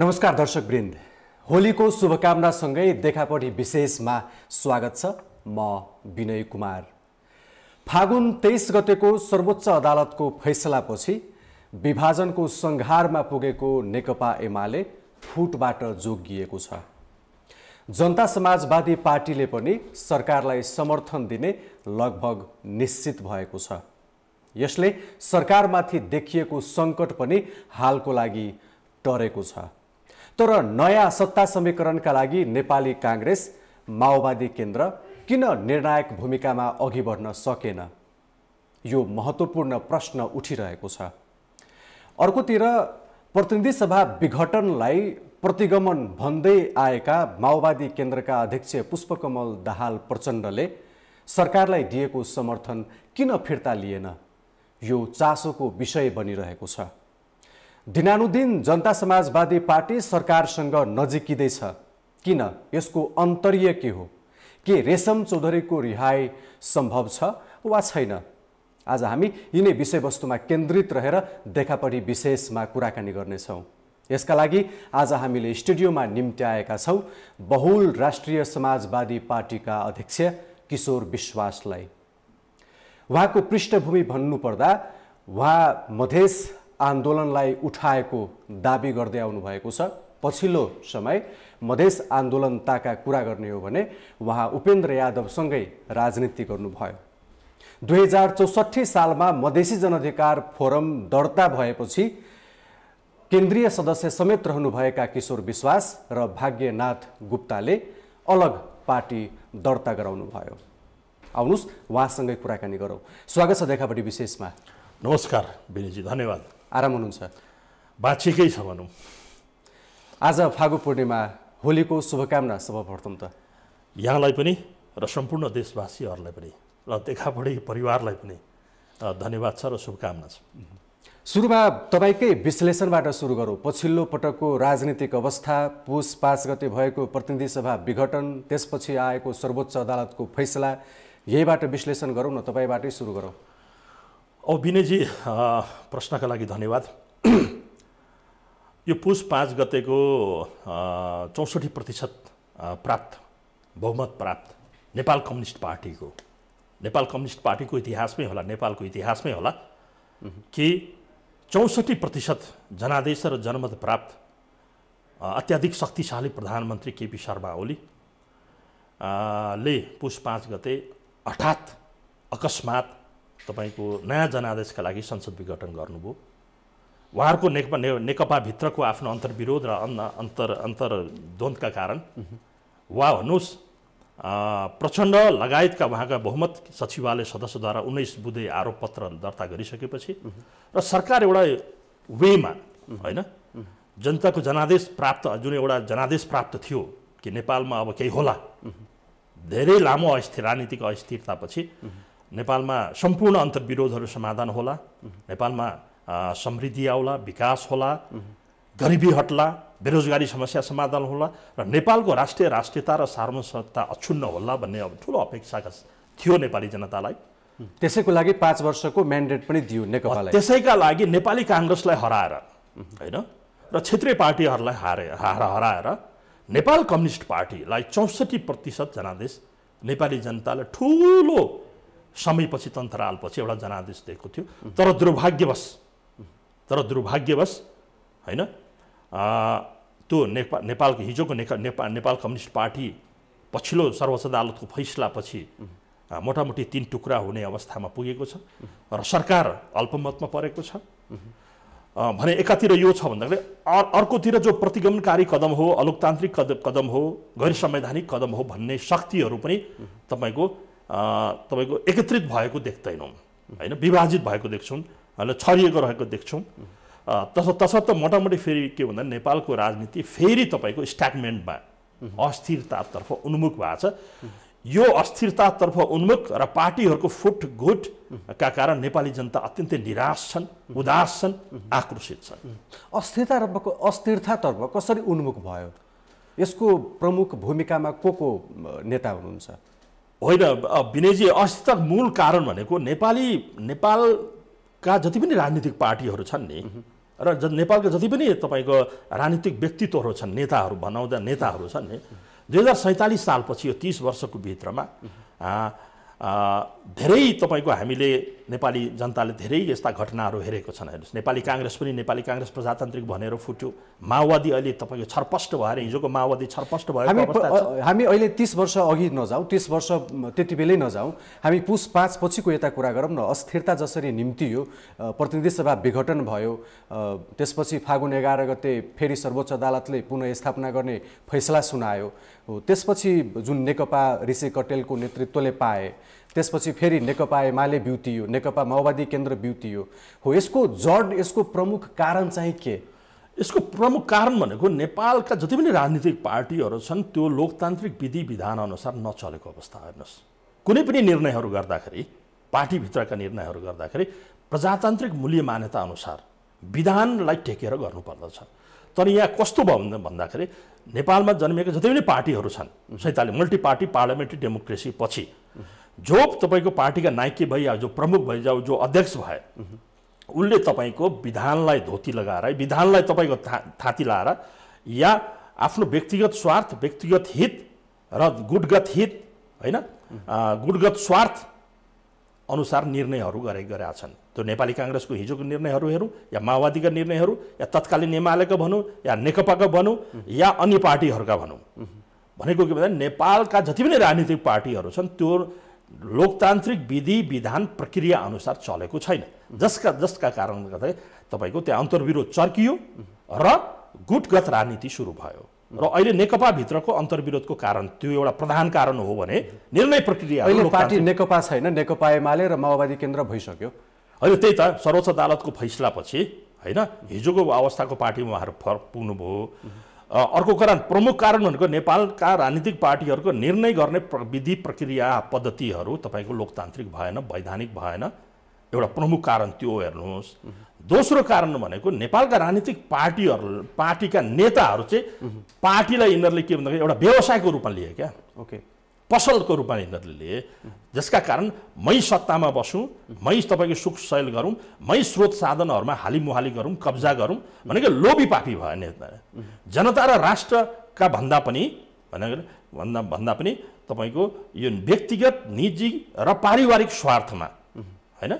नमस्कार दर्शक वृन्द होलीको शुभकामनासँगै देखापटी विशेषमा स्वागत छ म विनय कुमार फागुन तेइस गतेको सर्वोच्च अदालतको फैसलापछि विभाजनको सङ्घारमा पुगेको नेकपा एमाले फुटबाट जोगिएको छ जनता समाजवादी पार्टीले पनि सरकारलाई समर्थन दिने लगभग निश्चित भएको छ यसले सरकारमाथि देखिएको सङ्कट पनि हालको लागि टरेको छ तर नयाँ सत्ता समीकरणका लागि नेपाली काङ्ग्रेस माओवादी केन्द्र किन निर्णायक भूमिकामा अघि बढ्न सकेन यो महत्त्वपूर्ण प्रश्न उठिरहेको छ अर्कोतिर प्रतिनिधि सभा विघटनलाई प्रतिगमन भन्दै आएका माओवादी केन्द्रका अध्यक्ष पुष्पकमल दाहाल प्रचण्डले सरकारलाई दिएको समर्थन किन फिर्ता लिएन यो चासोको विषय बनिरहेको छ दिनानुदिन जनता समाजवादी पार्टी सरकारसँग नजिकिँदैछ किन यसको अन्तर्य के हो के रेशम चौधरीको रिहाई सम्भव छ वा छैन आज हामी यिनै विषयवस्तुमा केन्द्रित रहेर देखापरि विशेषमा कुराकानी गर्नेछौँ यसका लागि आज हामीले स्टुडियोमा निम्त्याएका छौँ बहुल राष्ट्रिय समाजवादी पार्टीका अध्यक्ष किशोर विश्वासलाई उहाँको पृष्ठभूमि भन्नुपर्दा उहाँ मधेस आन्दोलनलाई उठाएको दावी गर्दै आउनुभएको छ पछिल्लो समय मधेस आन्दोलनताका कुरा गर्ने हो भने उहाँ उपेन्द्र यादवसँगै राजनीति गर्नुभयो दुई हजार चौसठी सालमा मधेसी जनाधिकार फोरम दर्ता भएपछि केन्द्रीय सदस्य समेत रहनुभएका किशोर विश्वास र भाग्यनाथ गुप्ताले अलग पार्टी दर्ता गराउनुभयो आउनुहोस् उहाँसँगै कुराकानी गरौँ स्वागत छ देखापट्टि विशेषमा नमस्कार बेनीजी धन्यवाद आराम हुनुहुन्छ बाँचेकै छ भनौँ आज फागु पूर्णिमा होलीको शुभकामना सर्वप्रथम त यहाँलाई पनि र सम्पूर्ण देशवासीहरूलाई पनि र देखापडी परिवारलाई पनि धन्यवाद छ र शुभकामना छ सुरुमा तपाईँकै विश्लेषणबाट सुरु गरौँ पछिल्लो पटकको राजनीतिक अवस्था पुस पाँच गते भएको प्रतिनिधि सभा विघटन त्यसपछि आएको सर्वोच्च अदालतको फैसला यहीबाट विश्लेषण गरौँ न तपाईँबाटै सुरु गरौँ औ विनयजी प्रश्नका लागि धन्यवाद यो पुष पाँच गतेको चौसठी प्रतिशत प्राप्त बहुमत प्राप्त नेपाल कम्युनिस्ट पार्टीको नेपाल कम्युनिस्ट पार्टीको इतिहासमै होला नेपालको इतिहासमै होला कि चौसठी प्रतिशत जनादेश र जनमत प्राप्त अत्याधिक शक्तिशाली प्रधानमन्त्री केपी शर्मा ओली ले पुष पाँच गते हठात अकस्मात तपाईँको नयाँ जनादेशका लागि संसद विघटन गर्नुभयो उहाँहरूको नेकपा ने नेकपाभित्रको आफ्नो अन्तर्विरोध र अन्न अन्तर अन्तर्द्वन्दका कारण वा भन्नुहोस् प्रचण्ड लगायतका उहाँका बहुमत सचिवालय सदस्यद्वारा उन्नाइस बुधे आरोपपत्र दर्ता गरिसकेपछि र सरकार एउटा वेमा होइन जनताको जनादेश प्राप्त जुन एउटा जनादेश प्राप्त थियो कि नेपालमा अब केही होला धेरै लामो अस्थिर राजनीतिक अस्थिरतापछि नेपालमा सम्पूर्ण अन्तर्विरोधहरू समाधान होला नेपालमा समृद्धि आउला विकास होला गरिबी हट्ला बेरोजगारी समस्या समाधान होला र नेपालको राष्ट्रिय राष्ट्रियता र सार्वसत्ता अक्षुण्ण होला भन्ने अब ठुलो अपेक्षा थियो नेपाली जनतालाई त्यसैको लागि पाँच वर्षको म्यान्डेट पनि दियो नेकपालाई त्यसैका लागि नेपाली काङ्ग्रेसलाई हराएर होइन र क्षेत्रीय पार्टीहरूलाई हारे हार हराएर नेपाल कम्युनिस्ट पार्टीलाई चौसठी प्रतिशत जनादेश नेपाली जनताले ठुलो समयपछि तन्त्रालपछि एउटा जनादेश दिएको थियो तर दुर्भाग्यवश तर दुर्भाग्यवश होइन त्यो नेपा नेपालको हिजोको नेक नेपाल नेपाल कम्युनिस्ट पार्टी पछिल्लो सर्वोच्च अदालतको फैसलापछि मोटामोटी तिन टुक्रा हुने अवस्थामा पुगेको छ र सरकार अल्पमतमा परेको छ भने एकातिर यो छ भन्दाखेरि अर्कोतिर जो प्रतिगमनकारी कदम हो अलोकतान्त्रिक कदम हो गैर संवैधानिक कदम हो भन्ने शक्तिहरू पनि तपाईँको तपाईँको एकत्रित भएको देख्दैनौँ होइन विभाजित भएको देख्छौँ होइन छरिएको रहेको देख्छौँ तस तसर्थ मोटामोटी फेरि के भन्दा नेपालको राजनीति फेरि तपाईँको स्ट्याटमेन्टमा अस्थिरतातर्फ उन्मुख भएको छ यो अस्थिरतातर्फ उन्मुख र पार्टीहरूको फुट का कारण नेपाली जनता अत्यन्तै निराश छन् उदास छन् आक्रोशित छन् अस्थिरता अस्थिरतातर्फ कसरी उन्मुख भयो यसको प्रमुख भूमिकामा को को नेता हुनुहुन्छ होइन विनयजी अस्ति त मूल कारण भनेको नेपाली नेपालका जति पनि राजनीतिक पार्टीहरू छन् नि र ज नेपालका जति पनि तपाईँको राजनीतिक व्यक्तित्वहरू छन् नेताहरू बनाउँदा नेताहरू छन् नि दुई हजार सैँतालिस सालपछि यो तिस वर्षको भित्रमा धेरै तपाईँको हामीले नेपाली जनताले धेरै यस्ता घटनाहरू हेरेको छन् हेर्नुहोस् नेपाली काङ्ग्रेस पनि नेपाली काङ्ग्रेस प्रजातान्त्रिक भनेर फुट्यो माओवादी अहिले तपाईँको छरपष्ट भएर हिजोको माओवादी छरपष्ट भयो हामी अहिले तिस वर्ष अघि नजाउँ तिस वर्ष त्यति बेलै नजाउँ हामी पुस पाँच पछिको यता कुरा गरौँ न अस्थिरता जसरी निम्तियो प्रतिनिधि सभा विघटन भयो त्यसपछि फागुन एघार गते फेरि सर्वोच्च अदालतले पुनः स्थापना गर्ने फैसला सुनायो त्यसपछि जुन नेकपा ऋषि कटेलको नेतृत्वले पाए त्यसपछि फेरि नेकपा एमाले बिउतियो नेकपा माओवादी केन्द्र बिउतियो हो यसको जड यसको प्रमुख कारण चाहिँ के यसको प्रमुख कारण भनेको नेपालका जति पनि राजनीतिक पार्टीहरू छन् त्यो लोकतान्त्रिक विधि विधानअनुसार नचलेको अवस्था हेर्नुहोस् कुनै पनि निर्णयहरू गर्दाखेरि पार्टीभित्रका निर्णयहरू गर्दाखेरि प्रजातान्त्रिक मूल्य मान्यता अनुसार विधानलाई टेकेर गर्नुपर्दछ तर यहाँ कस्तो भयो भने भन्दाखेरि नेपालमा जन्मिएका जति पनि पार्टीहरू छन् सैताले मल्टी पार्टी पार्लियामेन्ट्री डेमोक्रेसी पछि जो तपाईँको पार्टीका नायकी भइहाल्यो जो प्रमुख भइजाऊ जो अध्यक्ष भए उसले तपाईँको विधानलाई धोती लगाएर विधानलाई तपाईँको था थाती लाएर या आफ्नो व्यक्तिगत स्वार्थ व्यक्तिगत हित र गुटगत हित होइन गुटगत स्वार्थ अनुसार निर्णयहरू गरे गरेका छन् त्यो नेपाली काङ्ग्रेसको हिजोको निर्णयहरू हेरौँ या माओवादीका निर्णयहरू या तत्कालीन एमालेका भनौँ या नेकपाका भनौँ या अन्य पार्टीहरूका भनौँ भनेको के भन्दा नेपालका जति पनि राजनीतिक पार्टीहरू छन् त्यो लोकतान्त्रिक विधि विधान प्रक्रिया अनुसार चलेको छैन जसका जसका कारणले गर्दा तपाईँको त्यहाँ अन्तर्विरोध चर्कियो र गुटगत राजनीति सुरु भयो र अहिले नेकपाभित्रको अन्तर्विरोधको कारण त्यो एउटा प्रधान कारण हो भने निर्णय प्रक्रिया पार्टी नेकपा छैन नेकपा एमाले र माओवादी केन्द्र भइसक्यो होइन त्यही त सर्वोच्च अदालतको फैसलापछि होइन हिजोको अवस्थाको पार्टीमा उहाँहरू फरक पुग्नुभयो अर्को कारण प्रमुख कारण भनेको नेपालका राजनीतिक पार्टीहरूको निर्णय गर्ने विधि प्रक्रिया पद्धतिहरू तपाईँको लोकतान्त्रिक भएन वैधानिक भएन एउटा प्रमुख कारण त्यो हेर्नुहोस् दोस्रो कारण भनेको नेपालका राजनीतिक पार्टीहरू पार्टीका नेताहरू चाहिँ पार्टीलाई यिनीहरूले के भन्दाखेरि एउटा व्यवसायको रूपमा लिए क्या ओके पसलको रूपमा यिनीहरूले लिए जसका कारण मै सत्तामा बसौँ मै तपाईँको सुख सहयोग गरौँ मै स्रोत साधनहरूमा मुहाली गरौँ कब्जा गरौँ भनेको लोभी पापी भयो नि जनता र राष्ट्रका भन्दा पनि भनेर भन्दा भन्दा पनि तपाईँको यो व्यक्तिगत निजी र पारिवारिक स्वार्थमा होइन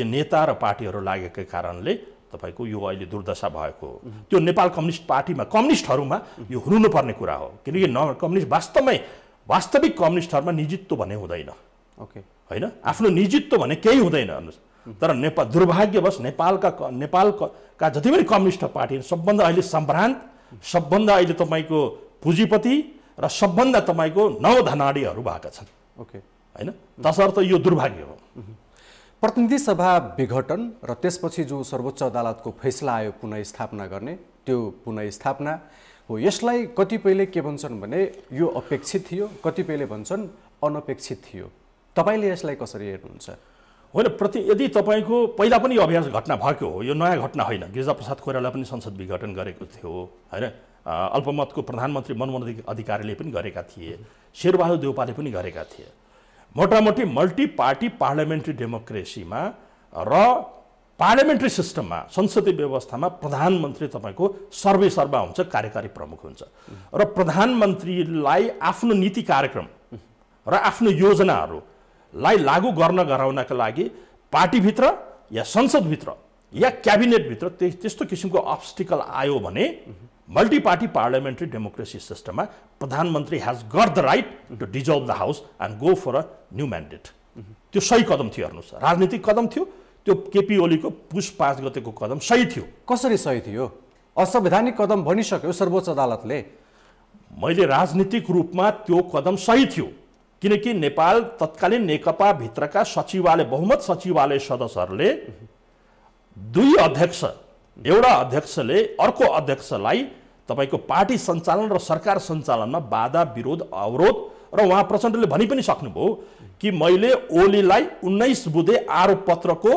यो नेता र पार्टीहरू लागेको कारणले तपाईँको यो अहिले दुर्दशा भएको हो त्यो नेपाल कम्युनिस्ट पार्टीमा कम्युनिस्टहरूमा यो हुनुपर्ने कुरा हो किनकि न कम्युनिस्ट वास्तवमै वास्तविक कम्युनिस्टहरूमा निजित्व भने हुँदैन ओके होइन आफ्नो निजित्व भने केही हुँदैन हेर्नुहोस् तर नेपाल दुर्भाग्यवश नेपालका नेपालका जति पनि कम्युनिस्ट पार्टीहरू सबभन्दा अहिले सम्भ्रान्त सबभन्दा अहिले तपाईँको पुँजीपति र सबभन्दा तपाईँको नवधनाडीहरू भएका छन् ओके होइन तसर्थ यो दुर्भाग्य हो प्रतिनिधि सभा विघटन र त्यसपछि जो सर्वोच्च अदालतको फैसला आयो पुनस्थापना गर्ने त्यो पुनस्थापना हो यसलाई कतिपयले के भन्छन् भने यो अपेक्षित थियो कतिपयले भन्छन् अनपेक्षित थियो तपाईँले यसलाई कसरी हेर्नुहुन्छ होइन प्रति यदि तपाईँको पहिला पनि यो अभ्यास घटना भएको हो यो नयाँ घटना होइन गिरिजाप्रसाद कोइराला पनि संसद विघटन गरेको थियो होइन अल्पमतको प्रधानमन्त्री मनमोहन अधिकारीले पनि गरेका थिए शेरबहादुर देउपाले पनि गरेका थिए मोटामोटी मल्टी पार्टी पार्लियामेन्ट्री डेमोक्रेसीमा र पार्लियामेन्ट्री सिस्टममा संसदीय व्यवस्थामा प्रधानमन्त्री तपाईँको सर्वेसर्वा हुन्छ कार्यकारी प्रमुख हुन्छ र प्रधानमन्त्रीलाई आफ्नो नीति कार्यक्रम र आफ्नो योजनाहरूलाई लागू गर्न गराउनका लागि पार्टीभित्र या संसदभित्र या क्याबिनेटभित्र त्यस्तो किसिमको अब्स्टिकल आयो भने मल्टी पार्टी पार्लियामेन्ट्री डेमोक्रेसी सिस्टममा प्रधानमन्त्री has got the right to deserve the house and go for a new mandate त्यो सही कदम थियो हेर्नुहोस् राजनीतिक कदम थियो त्यो केपी ओलीको पुस पाँच गतेको कदम सही थियो कसरी सही थियो असंवैधानिक कदम भनिसक्यो सर्वोच्च अदालतले मैले राजनीतिक रूपमा त्यो कदम सही थियो किनकि नेपाल तत्कालीन नेकपाभित्रका सचिवालय बहुमत सचिवालय सदस्यहरूले दुई अध्यक्ष एउटा अध्यक्षले अर्को अध्यक्षलाई तपाईँको पार्टी सञ्चालन र सरकार सञ्चालनमा बाधा विरोध अवरोध र उहाँ प्रचण्डले भनि पनि सक्नुभयो कि मैले ओलीलाई उन्नाइस बुधे आरोप पत्रको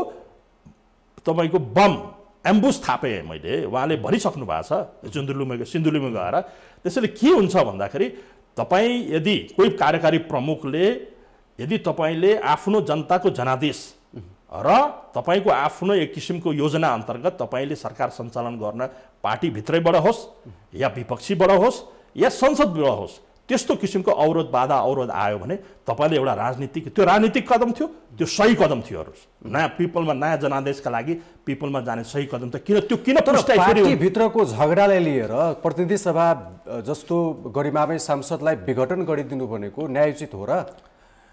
तपाईँको बम एम्बुस थापेँ मैले उहाँले भनिसक्नु भएको छ सिन्धुलुमा सिन्धुलुमा गएर त्यसैले के हुन्छ भन्दाखेरि तपाईँ यदि कोही कार्यकारी प्रमुखले यदि तपाईँले आफ्नो जनताको जनादेश र तपाईँको आफ्नो एक किसिमको योजना अन्तर्गत तपाईँले सरकार सञ्चालन गर्न पार्टीभित्रैबाट होस् या विपक्षीबाट होस् या संसदबाट होस् त्यस्तो किसिमको अवरोध बाधा अवरोध आयो भने तपाईँले एउटा राजनीतिक त्यो राजनीतिक कदम थियो त्यो सही कदम थियो अरू नयाँ पिपलमा नयाँ जनादेशका लागि पिपलमा जाने सही कदम त किन त्यो किन भित्रको झगडालाई लिएर प्रतिनिधि सभा जस्तो गरिमामै सांसदलाई विघटन गरिदिनु भनेको न्यायोचित हो र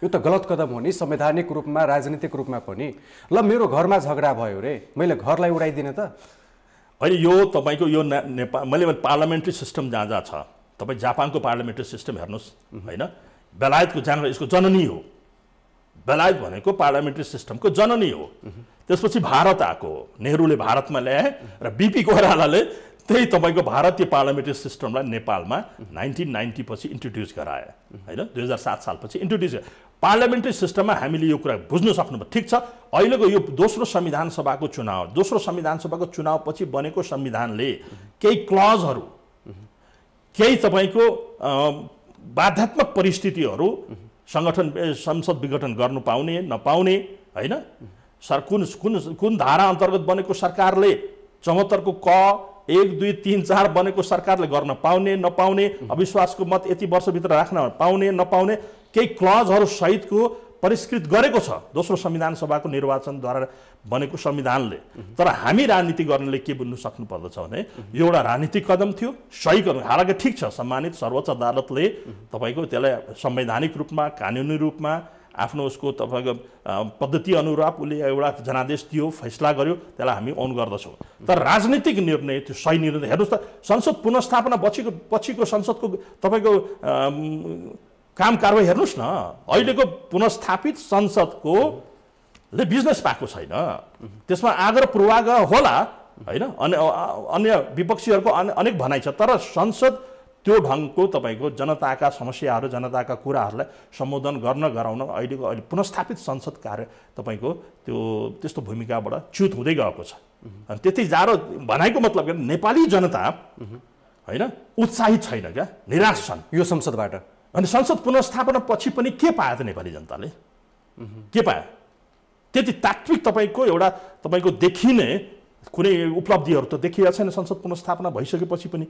यो त गलत कदम हो नि संवैधानिक रूपमा राजनीतिक रूपमा पनि ल मेरो घरमा झगडा भयो रे मैले घरलाई उडाइदिने त होइन यो तपाईँको यो नेपाल मैले पार्लियामेन्ट्री सिस्टम जहाँ जहाँ छ तपाईँ जापानको पार्लियामेन्ट्री सिस्टम हेर्नुहोस् होइन बेलायतको जहाँ यसको जननी हो बेलायत भनेको पार्लियामेन्ट्री सिस्टमको जननी हो त्यसपछि भारत आएको हो नेहरूले भारतमा ल्याए र बिपी कोइरालाले त्यही तपाईँको भारतीय पार्लियामेन्ट्री सिस्टमलाई नेपालमा नाइन्टिन नाइन्टी पछि इन्ट्रोड्युस गराए होइन दुई हजार सात सालपछि इन्ट्रोड्युस पार्लियामेन्ट्री सिस्टममा हामीले यो कुरा बुझ्न सक्नुभयो ठिक छ अहिलेको यो दोस्रो संविधान सभाको चुनाव दोस्रो संविधान सभाको चुनावपछि बनेको संविधानले केही क्लजहरू केही तपाईँको बाध्यात्मक परिस्थितिहरू सङ्गठन संसद विघटन गर्नु पाउने नपाउने होइन सर कुन कुन कुन धारा अन्तर्गत बनेको सरकारले चौहत्तरको क एक दुई तिन चार बनेको सरकारले गर्न पाउने नपाउने अविश्वासको मत यति वर्षभित्र राख्न पाउने नपाउने केही क्लजहरूसहितको परिष्कृत गरेको छ दोस्रो संविधान सभाको निर्वाचनद्वारा बनेको संविधानले तर हामी राजनीति गर्नेले के बुझ्नु सक्नुपर्दछ भने यो एउटा राजनीतिक कदम थियो सही कदम हालाकि ठिक छ सम्मानित सर्वोच्च अदालतले तपाईँको त्यसलाई संवैधानिक रूपमा कानुनी रूपमा आफ्नो उसको तपाईँको पद्धति अनुरूप उसले एउटा जनादेश दियो फैसला गर्यो त्यसलाई हामी अन गर्दछौँ तर राजनीतिक निर्णय त्यो सही निर्णय हेर्नुहोस् त संसद पुनस्थापना पछिको पछिको संसदको तपाईँको काम कारवाही हेर्नुहोस् न अहिलेको पुनस्थापित संसदको ले बिजनेस पाएको छैन त्यसमा आग्रह पूर्वाग्रह होला होइन अन्य अन्य विपक्षीहरूको अनेक भनाइ छ तर संसद त्यो ढङ्गको तपाईँको जनताका समस्याहरू जनताका कुराहरूलाई सम्बोधन गर्न गराउन अहिलेको अहिले पुनस्थापित संसद कार्य तपाईँको त्यो त्यस्तो भूमिकाबाट च्युत हुँदै गएको छ अनि त्यति जाडो भनाइको मतलब नेपाली जनता होइन उत्साहित छैन क्या निराश छन् यो संसदबाट अनि संसद पुनस्थापना पछि पनि के पायो त नेपाली जनताले के पायो त्यति तात्विक तपाईँको एउटा तपाईँको देखिने कुनै उपलब्धिहरू त देखिया छैन संसद पुनस्थापना भइसकेपछि पनि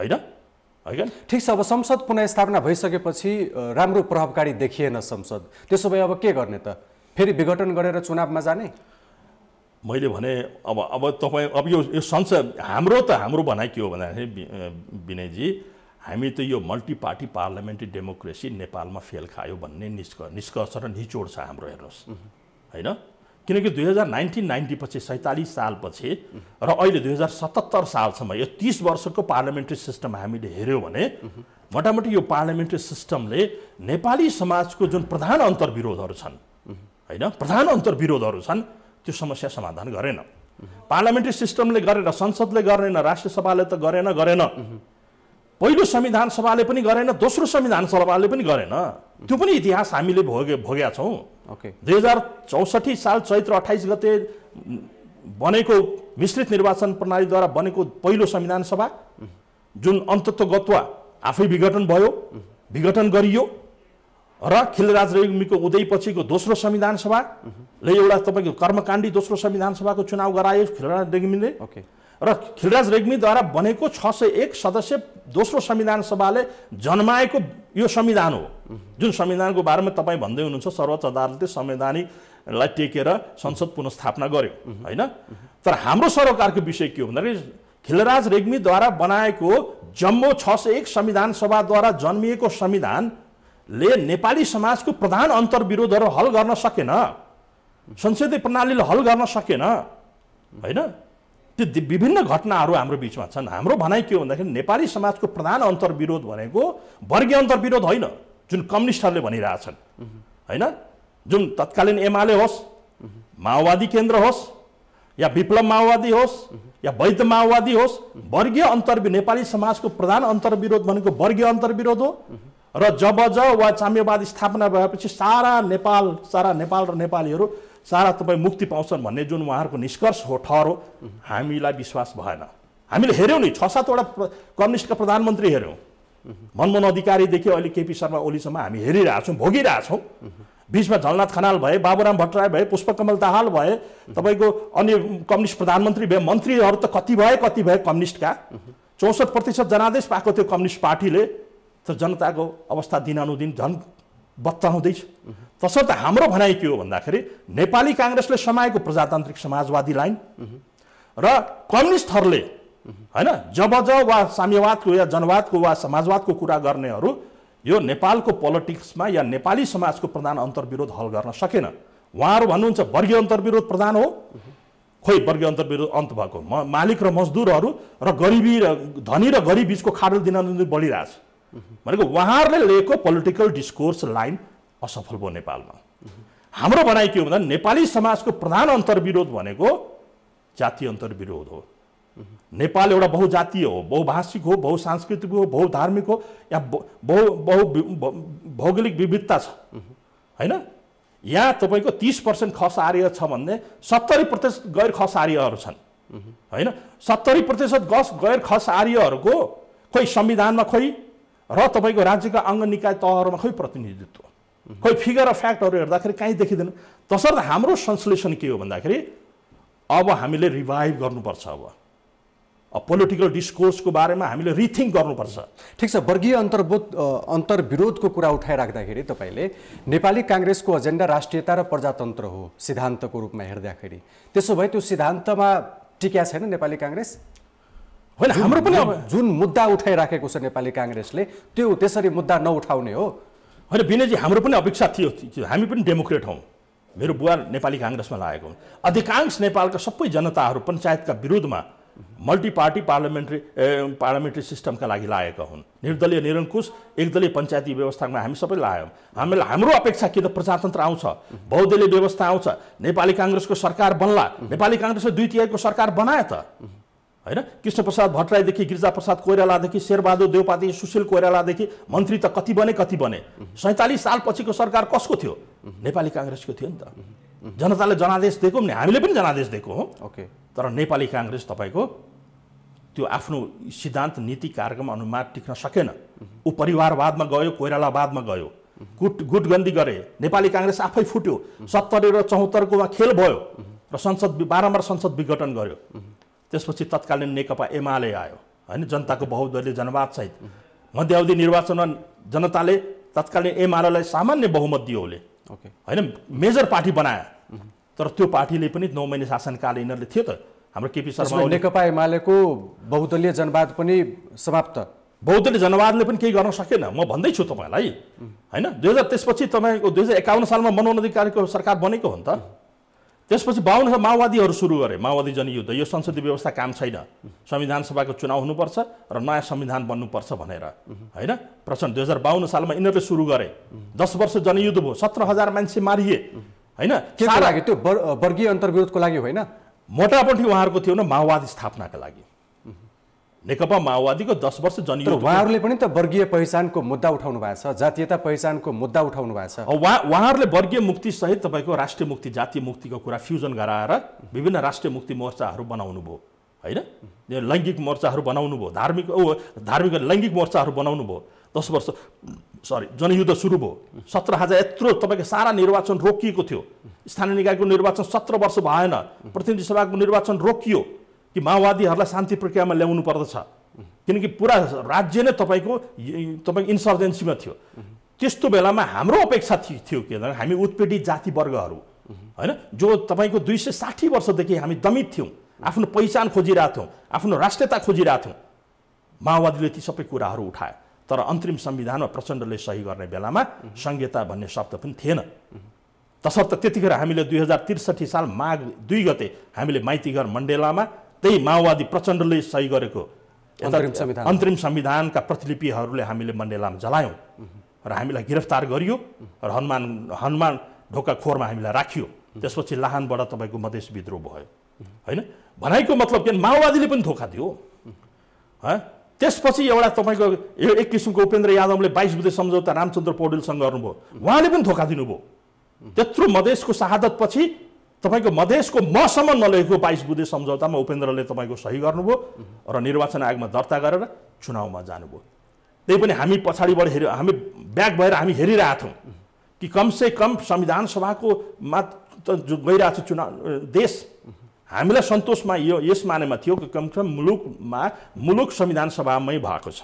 होइन होइन ठिक छ अब संसद पुनस्थापना भइसकेपछि राम्रो प्रभावकारी देखिएन संसद त्यसो भए अब के गर्ने त फेरि विघटन गरेर चुनावमा जाने मैले भने अब अब तपाईँ अब यो यो संसद हाम्रो त हाम्रो भनाइ के हो भन्दाखेरि विनयजी हामी त यो पार्टी पार्लियामेन्ट्री डेमोक्रेसी नेपालमा फेल खायो भन्ने निष्क निष्कर्ष र निचोड छ हाम्रो हेर्नुहोस् होइन किनकि दुई हजार नाइन्टिन नाइन्टी पछि सैँतालिस सालपछि र अहिले दुई हजार सतहत्तर सालसम्म यो तिस वर्षको पार्लियामेन्ट्री सिस्टम हामीले हेऱ्यौँ भने मोटामोटी यो पार्लियामेन्ट्री सिस्टमले नेपाली समाजको जुन प्रधान अन्तर्विरोधहरू छन् होइन प्रधान अन्तर्विरोधहरू छन् त्यो समस्या समाधान गरेन पार्लियामेन्ट्री सिस्टमले गरेन संसदले गरेन राष्ट्रसभाले त गरेन गरेन पहिलो संविधान सभाले पनि गरेन दोस्रो संविधान सभाले पनि गरेन त्यो पनि इतिहास हामीले भोगे भोगेका छौँ दुई हजार चौसठी साल चैत्र अठाइस गते बनेको मिश्रित निर्वाचन प्रणालीद्वारा बनेको पहिलो संविधान सभा जुन अन्तत्वगत्व आफै विघटन भयो विघटन गरियो र खिलराज रेग्मीको उदयपछिको दोस्रो संविधान सभाले एउटा तपाईँको कर्मकाण्डी दोस्रो संविधान सभाको चुनाव गरायो खिलराज रेग्मीले okay. र खिलराज रेग्मीद्वारा बनेको छ सय एक सदस्य दोस्रो संविधान सभाले जन्माएको यो संविधान हो जुन संविधानको बारेमा तपाईँ भन्दै हुनुहुन्छ सर्वोच्च अदालतले संवैधानिकलाई टेकेर संसद पुनस्थापना गर्यो होइन तर हाम्रो सरकारको विषय के हो भन्दाखेरि खिलराज रेग्मीद्वारा बनाएको जम्मो छ सय एक संविधान सभाद्वारा जन्मिएको संविधानले नेपाली समाजको प्रधान अन्तर्विरोधहरू हल गर्न सकेन संसदीय प्रणालीले हल गर्न सकेन होइन त्यो विभिन्न घटनाहरू हाम्रो बिचमा छन् हाम्रो भनाइ के हो भन्दाखेरि नेपाली समाजको प्रधान अन्तर्विरोध भनेको वर्गीय अन्तर्विरोध होइन जुन कम्युनिस्टहरूले भनिरहेछन् होइन जुन तत्कालीन एमाले होस् माओवादी केन्द्र होस् या विप्लव माओवादी होस् या वैध माओवादी होस् वर्गीय अन्तर नेपाली समाजको प्रधान अन्तर्विरोध भनेको वर्गीय अन्तर्विरोध हो र जब जब वा साम्यवाद स्थापना भएपछि सारा नेपाल सारा नेपाल र नेपालीहरू सारा तपाईँ मुक्ति पाउँछन् भन्ने जुन उहाँहरूको निष्कर्ष हो ठहर हो हामीलाई विश्वास भएन हामीले हेऱ्यौँ नि छ सातवटा कम्युनिस्टका प्रधानमन्त्री हेऱ्यौँ मनमोहन अधिकारीदेखि अहिले केपी शर्मा ओलीसम्म हामी हेरिरहेछौँ भोगिरहेछौँ बिचमा झलनाथ खनाल भए बाबुराम भट्टराई भए पुष्पकमल दाहाल भए तपाईँको अन्य कम्युनिस्ट प्रधानमन्त्री भए मन्त्रीहरू त कति भए कति भए कम्युनिस्टका चौसठ प्रतिशत जनादेश पाएको थियो कम्युनिस्ट पार्टीले तर जनताको अवस्था दिनानुदिन झन् बच्चा हुँदैछ तसर्थ हाम्रो भनाइ के हो भन्दाखेरि नेपाली काङ्ग्रेसले समाएको प्रजातान्त्रिक समाजवादी लाइन र कम्युनिस्टहरूले होइन जब जब वा साम्यवादको या जनवादको वा समाजवादको कुरा गर्नेहरू यो नेपालको पोलिटिक्समा या नेपाली समाजको प्रधान अन्तर्विरोध हल गर्न सकेन उहाँहरू भन्नुहुन्छ वर्गीय अन्तर्विरोध प्रधान हो खोइ वर्गीय अन्तर्विरोध अन्त भएको म मालिक र मजदुरहरू र गरिबी र धनी र गरिब बिचको खाडल दिन बढिरहेछ भनेको उहाँहरूले लिएको पोलिटिकल डिस्कोर्स लाइन असफल भयो नेपालमा हाम्रो भनाइ के हो भन्दा नेपाली समाजको प्रधान अन्तर्विरोध भनेको जातीय अन्तर्विरोध हो नेपाल एउटा बहुजातीय हो बहुभाषिक हो बहुसांस्कृतिक हो बहुधार्मिक हो या बहु बहु भौगोलिक विविधता छ होइन यहाँ तपाईँको तिस पर्सेन्ट खस आर्य छ भने सत्तरी प्रतिशत गैर खस आर्यहरू छन् होइन सत्तरी प्रतिशत गस गैर खस आर्यहरूको खोइ संविधानमा खोइ र तपाईँको राज्यका अङ्ग निकाय तहहरूमा खोइ प्रतिनिधित्व खोइ फिगर अफ फ्याक्टहरू हेर्दाखेरि कहीँ देखिँदैन तसर्थ हाम्रो संश्लेषण के हो भन्दाखेरि अब हामीले रिभाइभ गर्नुपर्छ अब पोलिटिकल डिस्कोर्सको बारेमा हामीले रिथिङ्क गर्नुपर्छ ठिक छ वर्गीय अन्तर्बोध अन्तर्विरोधको कुरा उठाइराख्दाखेरि तपाईँले नेपाली काङ्ग्रेसको एजेन्डा राष्ट्रियता र प्रजातन्त्र हो सिद्धान्तको रूपमा हेर्दाखेरि त्यसो भए त्यो सिद्धान्तमा टिक्या छैन नेपाली काङ्ग्रेस होइन हाम्रो पनि अब जुन मुद्दा उठाइराखेको छ नेपाली काङ्ग्रेसले त्यो त्यसरी मुद्दा नउठाउने हो होइन विनयजी हाम्रो पनि अपेक्षा थियो हामी पनि डेमोक्रेट हौँ मेरो बुवा नेपाली काङ्ग्रेसमा लागेको हुन् अधिकांश नेपालका सबै जनताहरू पञ्चायतका विरोधमा मल्टिपार्टी पार्लिमेन्ट्री पार्लिमेन्ट्री सिस्टमका लागि लागेका हुन् निर्दलीय निरङ्कुश एकदलीय पञ्चायती व्यवस्थामा हामी सबै लाग्यौँ हामीलाई हाम्रो अपेक्षा के त प्रजातन्त्र आउँछ बहुदलीय व्यवस्था आउँछ नेपाली काङ्ग्रेसको सरकार बन्ला नेपाली काङ्ग्रेसले दुई तिहारको सरकार बनाए त होइन कृष्णप्रसाद भट्टराईदेखि गिरिजाप्रसाद कोइरालादेखि शेरबहादुर देवपादेखि सुशील कोइरालादेखि मन्त्री त कति बने कति बने सैँतालिस साल पछिको सरकार कसको थियो नेपाली काङ्ग्रेसको थियो नि त जनताले जनादेश दिएको नि हामीले पनि जनादेश दिएको हो ओके तर नेपाली काङ्ग्रेस तपाईँको त्यो आफ्नो सिद्धान्त नीति कार्यक्रम अनुमान टिक्न सकेन ऊ परिवारवादमा गयो कोइरालावादमा गयो गुट गुटगन्दी गरे नेपाली काङ्ग्रेस आफै फुट्यो सत्तरी र चौहत्तरकोमा खेल भयो र संसद बारम्बार संसद विघटन गर्यो त्यसपछि तत्कालीन नेकपा एमाले आयो होइन जनताको बहुदलीय जनवादसहित मध्यावधि निर्वाचनमा जनताले तत्कालीन एमालेलाई सामान्य बहुमत दियो उसले होइन मेजर पार्टी बनायो तर त्यो पार्टीले पनि नौ महिना शासनकाल यिनीहरूले थियो त हाम्रो केपी शर्मा नेकपा एमालेको बहुदलीय जनवाद पनि समाप्त बहुदलीय जनवादले पनि केही गर्न सकेन म भन्दैछु तपाईँलाई होइन दुई हजार त्यसपछि तपाईँको दुई हजार एकाउन्न सालमा मनोहर अधिकारीको सरकार बनेको हो नि त त्यसपछि बाहुन माओवादीहरू सुरु गरे माओवादी जनयुद्ध यो संसदीय व्यवस्था काम छैन संविधान सभाको चुनाव हुनुपर्छ र नयाँ संविधान बन्नुपर्छ भनेर होइन प्रचण्ड दुई हजार बाहुन सालमा यिनीहरूले सुरु गरे दस वर्ष जनयुद्ध भयो सत्र हजार मान्छे मारिए होइन त्यो वर्गीय अन्तर्विरोधको लागि होइन मोटामोटी उहाँहरूको थियो न माओवादी स्थापनाका लागि नेकपा माओवादीको दस वर्ष जनयुद्ध उहाँहरूले पनि त वर्गीय पहिचानको मुद्दा उठाउनु भएको छ जातीयता पहिचानको मुद्दा उठाउनु भएको छ उहाँ उहाँहरूले वर्गीय मुक्ति सहित तपाईँको राष्ट्रिय मुक्ति जातीय मुक्तिको कुरा फ्युजन गराएर विभिन्न राष्ट्रिय मुक्ति मोर्चाहरू बनाउनु भयो होइन लैङ्गिक मोर्चाहरू बनाउनु भयो धार्मिक ओ धार्मिक लैङ्गिक मोर्चाहरू बनाउनु भयो दस वर्ष सरी जनयुद्ध सुरु भयो सत्र हजार यत्रो तपाईँको सारा निर्वाचन रोकिएको थियो स्थानीय निकायको निर्वाचन सत्र वर्ष भएन प्रतिनिधि सभाको निर्वाचन रोकियो कि माओवादीहरूलाई शान्ति प्रक्रियामा ल्याउनु पर्दछ किनकि पुरा राज्य नै तपाईँको तपाईँको इन्सर्जेन्सीमा थियो त्यस्तो बेलामा हाम्रो अपेक्षा थियो के हामी उत्पीडित जातिवर्गहरू होइन जो तपाईँको दुई सय साठी वर्षदेखि हामी दमित थियौँ आफ्नो पहिचान खोजिरहेको थियौँ आफ्नो राष्ट्रियता खोजिरहेको थियौँ माओवादीले ती सबै कुराहरू उठाए तर अन्तरिम संविधानमा प्रचण्डले सही गर्ने बेलामा संहिता भन्ने शब्द पनि थिएन तसर्थ त्यतिखेर हामीले दुई हजार त्रिसठी साल माघ दुई गते हामीले माइतीघर मण्डेलामा त्यही माओवादी प्रचण्डले सही गरेको अन्तरिम संविधानका प्रतिलिपिहरूले हामीले मण्डेलाम जलायौँ र हामीलाई गिरफ्तार गरियो र हनुमान हनुमान ढोका खोरमा हामीलाई राखियो त्यसपछि लाहानबाट तपाईँको मधेस विद्रोह भयो होइन भनाइको मतलब के माओवादीले पनि धोका दियो त्यसपछि एउटा तपाईँको एक किसिमको उपेन्द्र यादवले बाइस बुझे सम्झौता रामचन्द्र पौडेलसँग गर्नुभयो उहाँले पनि धोका दिनुभयो त्यत्रो मधेसको शहादतपछि तपाईँको मधेसको मसम्म नलेखेको बाइस बुधे सम्झौतामा उपेन्द्रले तपाईँको सही गर्नुभयो र निर्वाचन आयोगमा दर्ता गरेर चुनावमा जानुभयो त्यही पनि हामी पछाडिबाट हेऱ्यौँ हामी ब्याक भएर हामी हेरिरहेथ्यौँ कि कमसे कम संविधान सभाको त जो गइरहेको छ चुनाव देश हामीलाई सन्तोषमा यो यस मानेमा थियो कि कमसे कम मुलुकमा मुलुक संविधान सभामै भएको छ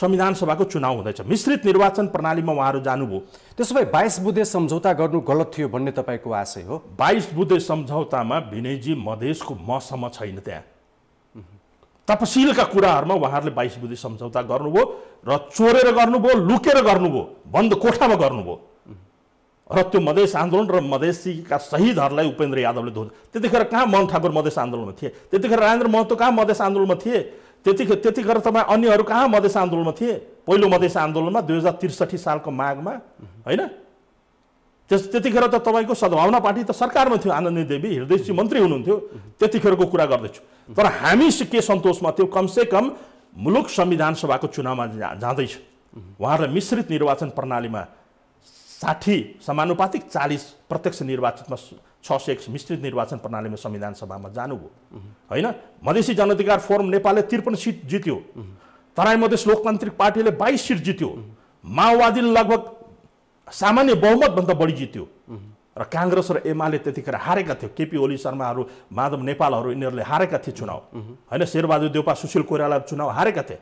संविधान सभाको चुनाव हुँदैछ मिश्रित निर्वाचन प्रणालीमा उहाँहरू जानुभयो त्यसो भए बाइस बुधे सम्झौता गर्नु गलत थियो भन्ने तपाईँको आशय हो बाइस बुधे सम्झौतामा विनयजी मधेसको मसम्म छैन त्यहाँ तपसिलका कुराहरूमा उहाँहरूले बाइस बुधे सम्झौता गर्नुभयो र चोरेर गर्नुभयो लुकेर गर्नुभयो बन्द कोठामा गर्नुभयो र त्यो मधेस आन्दोलन र मधेसीका शहीदहरूलाई उपेन्द्र यादवले धो त्यतिखेर कहाँ मन ठाकुर मधेस आन्दोलनमा थिए त्यतिखेर राजेन्द्र महतो कहाँ मधेस आन्दोलनमा थिए त्यतिखेर त्यतिखेर तपाईँ अन्यहरू कहाँ मधेस आन्दोलनमा थिए पहिलो मधेस आन्दोलनमा दुई हजार त्रिसठी सालको माघमा होइन त्यस त्यतिखेर त तपाईँको सद्भावना पार्टी त सरकारमा थियो आनन्दी देवी हृदयजी मन्त्री हुनुहुन्थ्यो त्यतिखेरको कुरा गर्दैछु तर हामी के सन्तोषमा थियौँ कमसेकम मुलुक संविधान सभाको चुनावमा जा जाँदैछ उहाँहरूलाई मिश्रित निर्वाचन प्रणालीमा साठी समानुपातिक चालिस प्रत्यक्ष निर्वाचनमा छ सय एक मिश्रित निर्वाचन प्रणालीमा संविधान सभामा जानुभयो होइन मधेसी जनअधिकार फोरम नेपालले त्रिपन्न सिट जित्यो तराई मधेस लोकतान्त्रिक पार्टीले बाइस सिट जित्यो माओवादीले लगभग सामान्य बहुमतभन्दा बढी जित्यो र काङ्ग्रेस र एमाले त्यतिखेर हारेका थियो केपी ओली शर्माहरू माधव नेपालहरू यिनीहरूले हारेका थिए चुनाव होइन शेरबहादुर देउपा सुशील कोइराला चुनाव हारेका थिए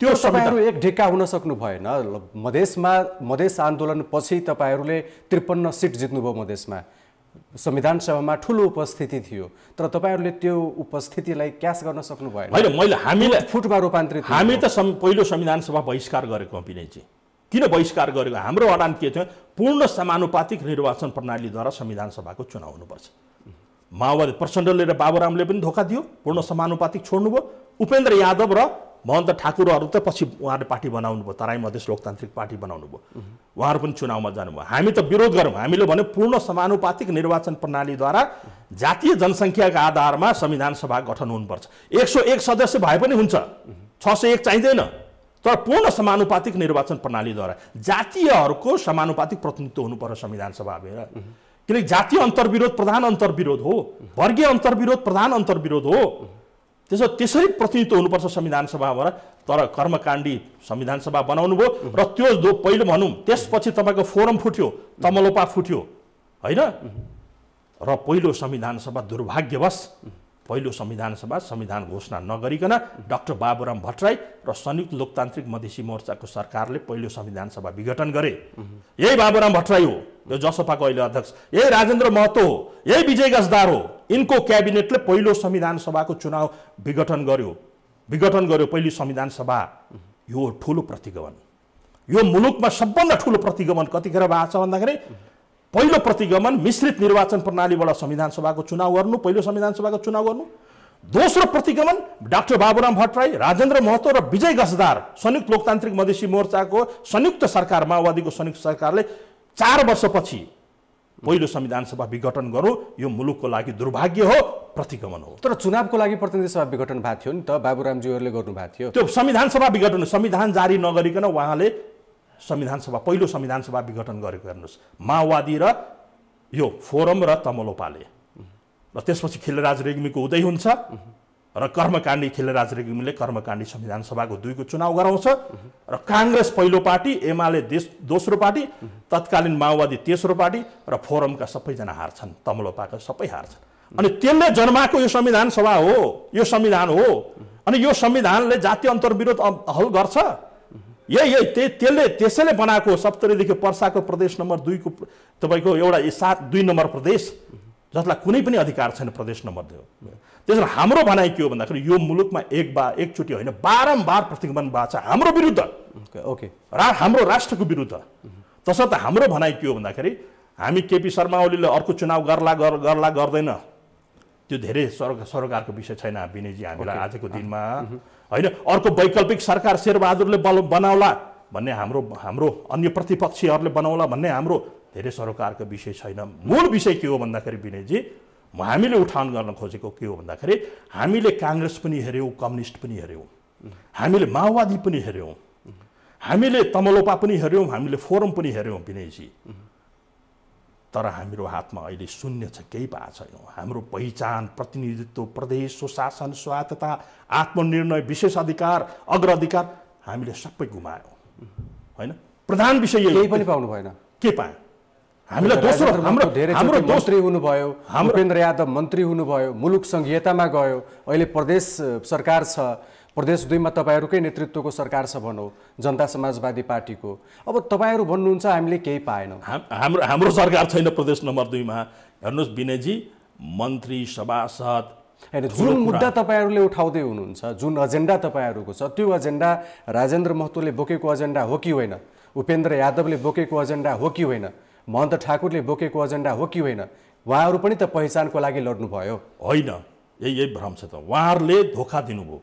त्यो तपाईँहरू एक ढिक्का हुन सक्नु भएन मधेसमा मधेस पछि तपाईँहरूले त्रिपन्न सिट जित्नुभयो मधेसमा संविधान सभामा ठुलो उपस्थिति थियो तर तपाईँहरूले त्यो उपस्थितिलाई क्यास गर्न सक्नु भएन होइन मैले हामीलाई फुटमा रूपान्तरित हामी त पहिलो संविधान सभा बहिष्कार गरेको अभिनयजी किन बहिष्कार गरेको हाम्रो अडान के थियो पूर्ण समानुपातिक निर्वाचन प्रणालीद्वारा संविधान सभाको चुनाव हुनुपर्छ माओवादी प्रचण्डले र बाबुरामले पनि धोका दियो पूर्ण समानुपातिक छोड्नुभयो उपेन्द्र यादव र महन्त ठाकुरहरू त पछि उहाँहरूले पार्टी बनाउनु भयो तराई मधेस लोकतान्त्रिक पार्टी बनाउनु भयो उहाँहरू पनि चुनावमा जानुभयो हामी त विरोध गरौँ हामीले भन्यो पूर्ण समानुपातिक निर्वाचन प्रणालीद्वारा जातीय जनसङ्ख्याका आधारमा संविधान सभा गठन हुनुपर्छ एक सौ एक सदस्य भए पनि हुन्छ छ सय एक चाहिँदैन तर पूर्ण समानुपातिक निर्वाचन प्रणालीद्वारा जातीयहरूको समानुपातिक प्रतिनिधित्व हुनुपर्छ संविधान सभा भएर किनकि जातीय अन्तर्विरोध प्रधान अन्तर्विरोध हो वर्गीय अन्तर्विरोध प्रधान अन्तर्विरोध हो त्यसो त्यसरी प्रतिनिधित्व हुनुपर्छ संविधान सभामा तर कर्मकाण्डी संविधान सभा बनाउनु भयो र त्यो पहिलो भनौँ त्यसपछि तपाईँको फोरम फुट्यो तमलोपा फुट्यो होइन र पहिलो संविधान सभा दुर्भाग्यवश पहिलो संविधान सभा संविधान घोषणा नगरिकन डाक्टर बाबुराम भट्टराई र संयुक्त लोकतान्त्रिक मधेसी मोर्चाको सरकारले पहिलो संविधान सभा विघटन गरे यही बाबुराम भट्टराई हो यो जसपाको अहिले अध्यक्ष यही राजेन्द्र महतो हो यही विजय गजदार हो यिनको क्याबिनेटले पहिलो संविधान सभाको चुनाव विघटन गर्यो विघटन गर्यो पहिलो संविधान सभा यो ठुलो प्रतिगमन यो मुलुकमा सबभन्दा ठुलो प्रतिगमन कतिखेर भएको छ भन्दाखेरि पहिलो प्रतिगमन मिश्रित निर्वाचन प्रणालीबाट संविधान सभाको चुनाव गर्नु पहिलो संविधान सभाको चुनाव गर्नु दोस्रो प्रतिगमन डाक्टर बाबुराम भट्टराई राजेन्द्र महतो र विजय गसदार संयुक्त लोकतान्त्रिक मधेसी मोर्चाको संयुक्त सरकार माओवादीको संयुक्त सरकारले चार वर्षपछि पहिलो संविधान सभा विघटन गरौँ यो मुलुकको लागि दुर्भाग्य हो प्रतिगमन हो तर चुनावको लागि प्रतिनिधि सभा विघटन भएको थियो नि त बाबुरामज्यूहरूले गर्नुभएको थियो त्यो संविधान सभा विघटन संविधान जारी नगरिकन उहाँले संविधान सभा पहिलो संविधान सभा विघटन गरेको हेर्नुहोस् माओवादी र यो फोरम र तमलोपाले र त्यसपछि खिलराज रेग्मीको उदय हुन्छ र कर्मकाण्डी खिलराज रेग्मीले कर्मकाण्डी संविधान सभाको दुईको चुनाव गराउँछ र काङ्ग्रेस पहिलो पार्टी एमाले देश दोस्रो पार्टी तत्कालीन माओवादी तेस्रो पार्टी र फोरमका सबैजना हार्छन् तमलोपाका सबै हार्छन् अनि त्यसले जन्माएको यो संविधान सभा हो यो संविधान हो अनि यो संविधानले जातीय अन्तर्विरोध हल गर्छ यही यही त्यही त्यसले त्यसैले बनाएको सप्तरीदेखि पर्साको प्रदेश नम्बर दुईको तपाईँको एउटा सात दुई नम्बर प्रदेश जसलाई कुनै पनि अधिकार छैन प्रदेश नम्बर दुई त्यसमा हाम्रो भनाइ के हो भन्दाखेरि यो मुलुकमा एक बा एकचोटि होइन बारम्बार प्रतिगमन भएको छ हाम्रो विरुद्ध ओके रा हाम्रो राष्ट्रको विरुद्ध तसर्थ हाम्रो भनाइ के हो भन्दाखेरि हामी केपी शर्मा ओलीले अर्को चुनाव गर्ला गर्ला गर्दैन त्यो धेरै सर सरकारको विषय छैन विनयजी हामीलाई आजको दिनमा होइन अर्को वैकल्पिक सरकार शेरबहादुरले बल बनाउला भन्ने हाम्रो हाम्रो अन्य प्रतिपक्षीहरूले बनाउला भन्ने हाम्रो धेरै सरोकारको विषय छैन मूल विषय के हो भन्दाखेरि विनयजी हामीले उठान गर्न खोजेको के हो भन्दाखेरि हामीले काङ्ग्रेस पनि हेऱ्यौँ कम्युनिस्ट पनि हेऱ्यौँ हामीले माओवादी पनि हेऱ्यौँ हामीले तमलोपा पनि हेऱ्यौँ हामीले फोरम पनि हेऱ्यौँ विनयजी तर हाम्रो हातमा अहिले शून्य छ केही भएको छैन हाम्रो पहिचान प्रतिनिधित्व प्रदेश सुशासन स्वायत्तता आत्मनिर्णय विशेष अधिकार अग्र अधिकार हामीले सबै गुमायौँ होइन प्रधान विषय केही पनि पाउनु भएन के पायौँ हामीलाई दोस्रो हाम्रो हाम्रो मन्त्री हुनुभयो भूपेन्द्र यादव मन्त्री हुनुभयो मुलुक सङ्घीयतामा गयो अहिले प्रदेश सरकार छ प्रदेश दुईमा तपाईँहरूकै नेतृत्वको सरकार छ भनौँ जनता समाजवादी पार्टीको अब तपाईँहरू भन्नुहुन्छ हामीले केही पाएनौँ हाम्रो हाम्रो सरकार छैन प्रदेश नम्बर दुईमा हेर्नुहोस् विनयजी मन्त्री सभासद होइन जुन मुद्दा तपाईँहरूले उठाउँदै हुनुहुन्छ जुन एजेन्डा तपाईँहरूको छ त्यो एजेन्डा राजेन्द्र महतोले बोकेको एजेन्डा हो कि होइन उपेन्द्र यादवले बोकेको एजेन्डा हो कि होइन महन्त ठाकुरले बोकेको एजेन्डा हो कि होइन उहाँहरू पनि त पहिचानको लागि लड्नुभयो होइन यही यही भ्रम छ त उहाँहरूले धोका दिनुभयो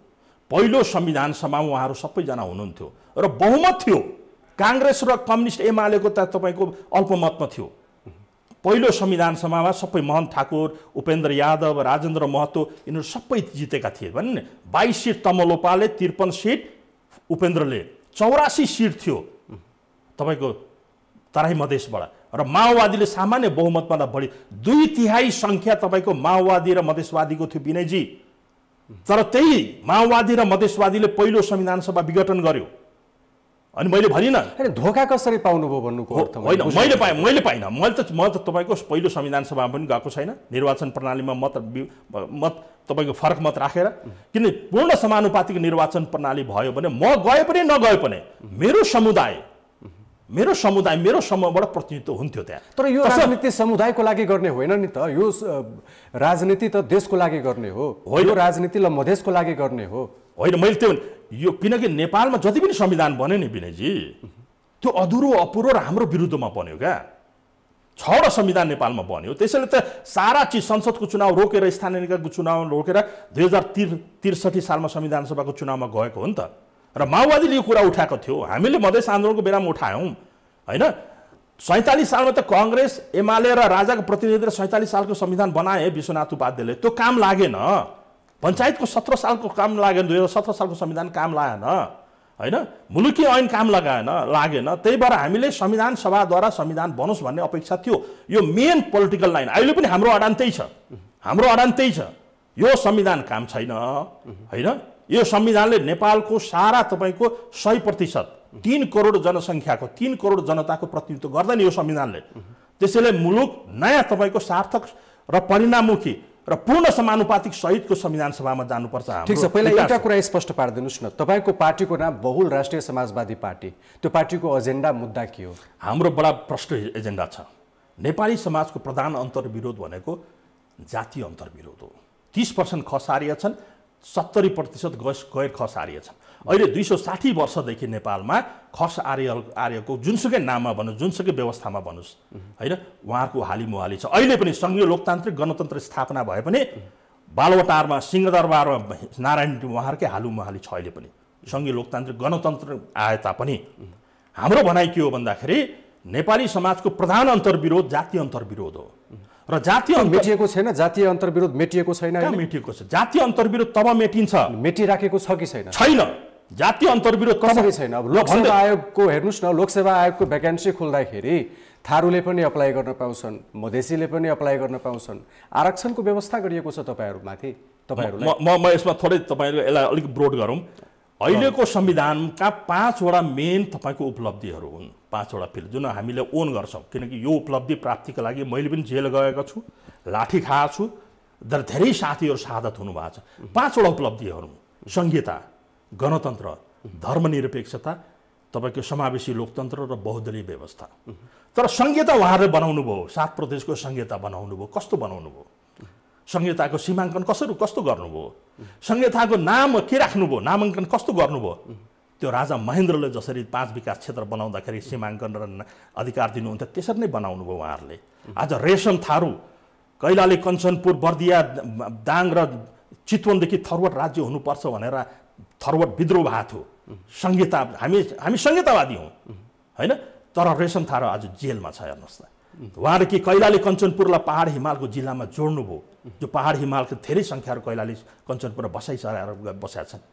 पहिलो संविधान सभामा उहाँहरू सबैजना हुनुहुन्थ्यो र बहुमत थियो काङ्ग्रेस र कम्युनिस्ट एमालेको त तपाईँको अल्पमतमा थियो पहिलो संविधान सभामा सबै मोहन ठाकुर उपेन्द्र यादव राजेन्द्र महतो यिनीहरू सबै जितेका थिए भने नि बाइस सिट तमलोपाले त्रिपन्न सिट उपेन्द्रले चौरासी सिट थियो तपाईँको तराई मधेसबाट र माओवादीले सामान्य बहुमतमा बढी दुई तिहाई सङ्ख्या तपाईँको माओवादी र मधेसवादीको थियो विनयजी तर त्यही माओवादी र मधेसवादीले पहिलो संविधान सभा विघटन गर्यो अनि मैले भनिनँ धोका कसरी पाउनुभयो भन्नुको होइन मैले पाएँ मैले पाइनँ मैले त म त तपाईँको पहिलो संविधान सभामा पनि गएको छैन निर्वाचन प्रणालीमा मत मत तपाईँको फरक मत राखेर किन पूर्ण समानुपातिक निर्वाचन प्रणाली भयो भने म गए पनि नगए पनि मेरो समुदाय मेरो समुदाय मेरो समूहबाट प्रतिनिधित्व हुन्थ्यो त्यहाँ तर यो राजनीति समुदायको लागि गर्ने होइन नि त यो राजनीति त देशको लागि गर्ने हो यो राजनीति ल मधेसको लागि गर्ने हो होइन मैले त्यो यो किनकि नेपालमा जति पनि संविधान बन्यो नि विनयजी त्यो अधुरो अपुरो र हाम्रो विरुद्धमा बन्यो क्या छवटा संविधान नेपालमा बन्यो त्यसैले त सारा चिज संसदको चुनाव रोकेर स्थानीय निकायको चुनाव रोकेर दुई हजार तिर त्रिसठी सालमा संविधान सभाको चुनावमा गएको हो नि त र माओवादीले यो कुरा उठाएको थियो हामीले मधेस आन्दोलनको बेलामा उठायौँ होइन सैँतालिस सालमा त कङ्ग्रेस एमाले र राजाको प्रतिनिधिले सैँतालिस सालको संविधान बनाए विश्वनाथ उपाध्यायले त्यो काम लागेन पञ्चायतको सत्र सालको काम लागेन दुई हजार सत्र सालको संविधान काम लागेन होइन मुलुकी ऐन काम लगाएन लागेन त्यही भएर हामीले संविधान सभाद्वारा संविधान बनोस् भन्ने अपेक्षा थियो यो मेन पोलिटिकल लाइन अहिले पनि हाम्रो अडान त्यही छ हाम्रो अडान त्यही छ यो संविधान काम छैन होइन यो संविधानले नेपालको सारा तपाईँको सय प्रतिशत तिन करोड जनसङ्ख्याको तिन करोड जनताको प्रतिनिधित्व गर्दैन यो संविधानले त्यसैले मुलुक नयाँ तपाईँको सार्थक र परिणाममुखी र पूर्ण समानुपातिक सहितको संविधान सभामा जानुपर्छ ठिक छ पहिला एउटा कुरा स्पष्ट पारिदिनुहोस् न तपाईँको पार्टीको नाम बहुल राष्ट्रिय समाजवादी पार्टी त्यो पार्टीको एजेन्डा मुद्दा के हो हाम्रो बडा प्रश्न एजेन्डा छ नेपाली समाजको प्रधान अन्तर्विरोध भनेको जातीय अन्तर्विरोध हो तिस पर्सेन्ट खसारिया छन् सत्तरी प्रतिशत गैस गैर खस आर्य छन् अहिले दुई सौ साठी वर्षदेखि नेपालमा खस आर्य आर्यको जुनसुकै नाममा भनोस् जुनसुकै व्यवस्थामा भनोस् होइन उहाँहरूको हाली मुहाली छ अहिले पनि सङ्घीय लोकतान्त्रिक गणतन्त्र स्थापना भए पनि बालवटारमा सिंहदरबारमा नारायण उहाँहरूकै हालु मुहाली छ अहिले पनि सङ्घीय लोकतान्त्रिक गणतन्त्र आए तापनि हाम्रो भनाइ के हो भन्दाखेरि नेपाली समाजको प्रधान अन्तर्विरोध जातीय अन्तर्विरोध हो र जातीय मेटिएको छैन जातीय अन्तर्विरोध मेटिएको छैन मेटिएको छ जातीय अन्तर्विरोध तब मेटिन्छ मेटिराखेको छ कि छैन छैन जातीय अन्तर्विरोध कसरी छैन अब लोकसेवा आयोगको हेर्नुहोस् न लोकसेवा आयोगको भ्याकेन्सी खोल्दाखेरि थारूले पनि अप्लाई गर्न पाउँछन् मधेसीले पनि अप्लाई गर्न पाउँछन् आरक्षणको व्यवस्था गरिएको छ तपाईँहरूमाथि तपाईँहरू म म यसमा थोरै तपाईँहरू यसलाई अलिक ब्रोड गरौँ अहिलेको संविधानका पाँचवटा मेन तपाईँको उपलब्धिहरू हुन् पाँचवटा फिल्ड जुन हामीले ओन गर्छौँ किनकि यो उपलब्धि प्राप्तिको लागि मैले पनि जेल गएको छु लाठी खाएको छु तर धेरै साथीहरू साधत हुनुभएको छ पाँचवटा उपलब्धिहरू सङ्घीयता गणतन्त्र धर्मनिरपेक्षता तपाईँको समावेशी लोकतन्त्र र बहुदलीय व्यवस्था तर सङ्घीयता उहाँहरूले बनाउनु भयो सात प्रदेशको सङ्घीयता बनाउनु भयो कस्तो बनाउनु भयो संहिताको सीमाङ्कन कसरी कस्तो गर्नुभयो संहिताको नाम के राख्नुभयो नामाङ्कन कस्तो गर्नुभयो त्यो राजा महेन्द्रले जसरी पाँच विकास क्षेत्र बनाउँदाखेरि सीमाङ्कन र अधिकार दिनुहुन्थ्यो त्यसरी नै बनाउनु भयो उहाँहरूले आज रेशम थारू कैलाली कञ्चनपुर बर्दिया दाङ र चितवनदेखि थरवट राज्य हुनुपर्छ भनेर थरवट विद्रोह भएको थियो संहिता हामी हामी संहितावादी हौँ होइन तर रेशम थारू आज जेलमा छ हेर्नुहोस् त उहाँले कि कैलाली कञ्चनपुरलाई पहाड हिमालको जिल्लामा जोड्नुभयो जो पहाड हिमालको धेरै सङ्ख्याहरू कैलाली कञ्चनपुर बसाइ चलाएर बसेका छन्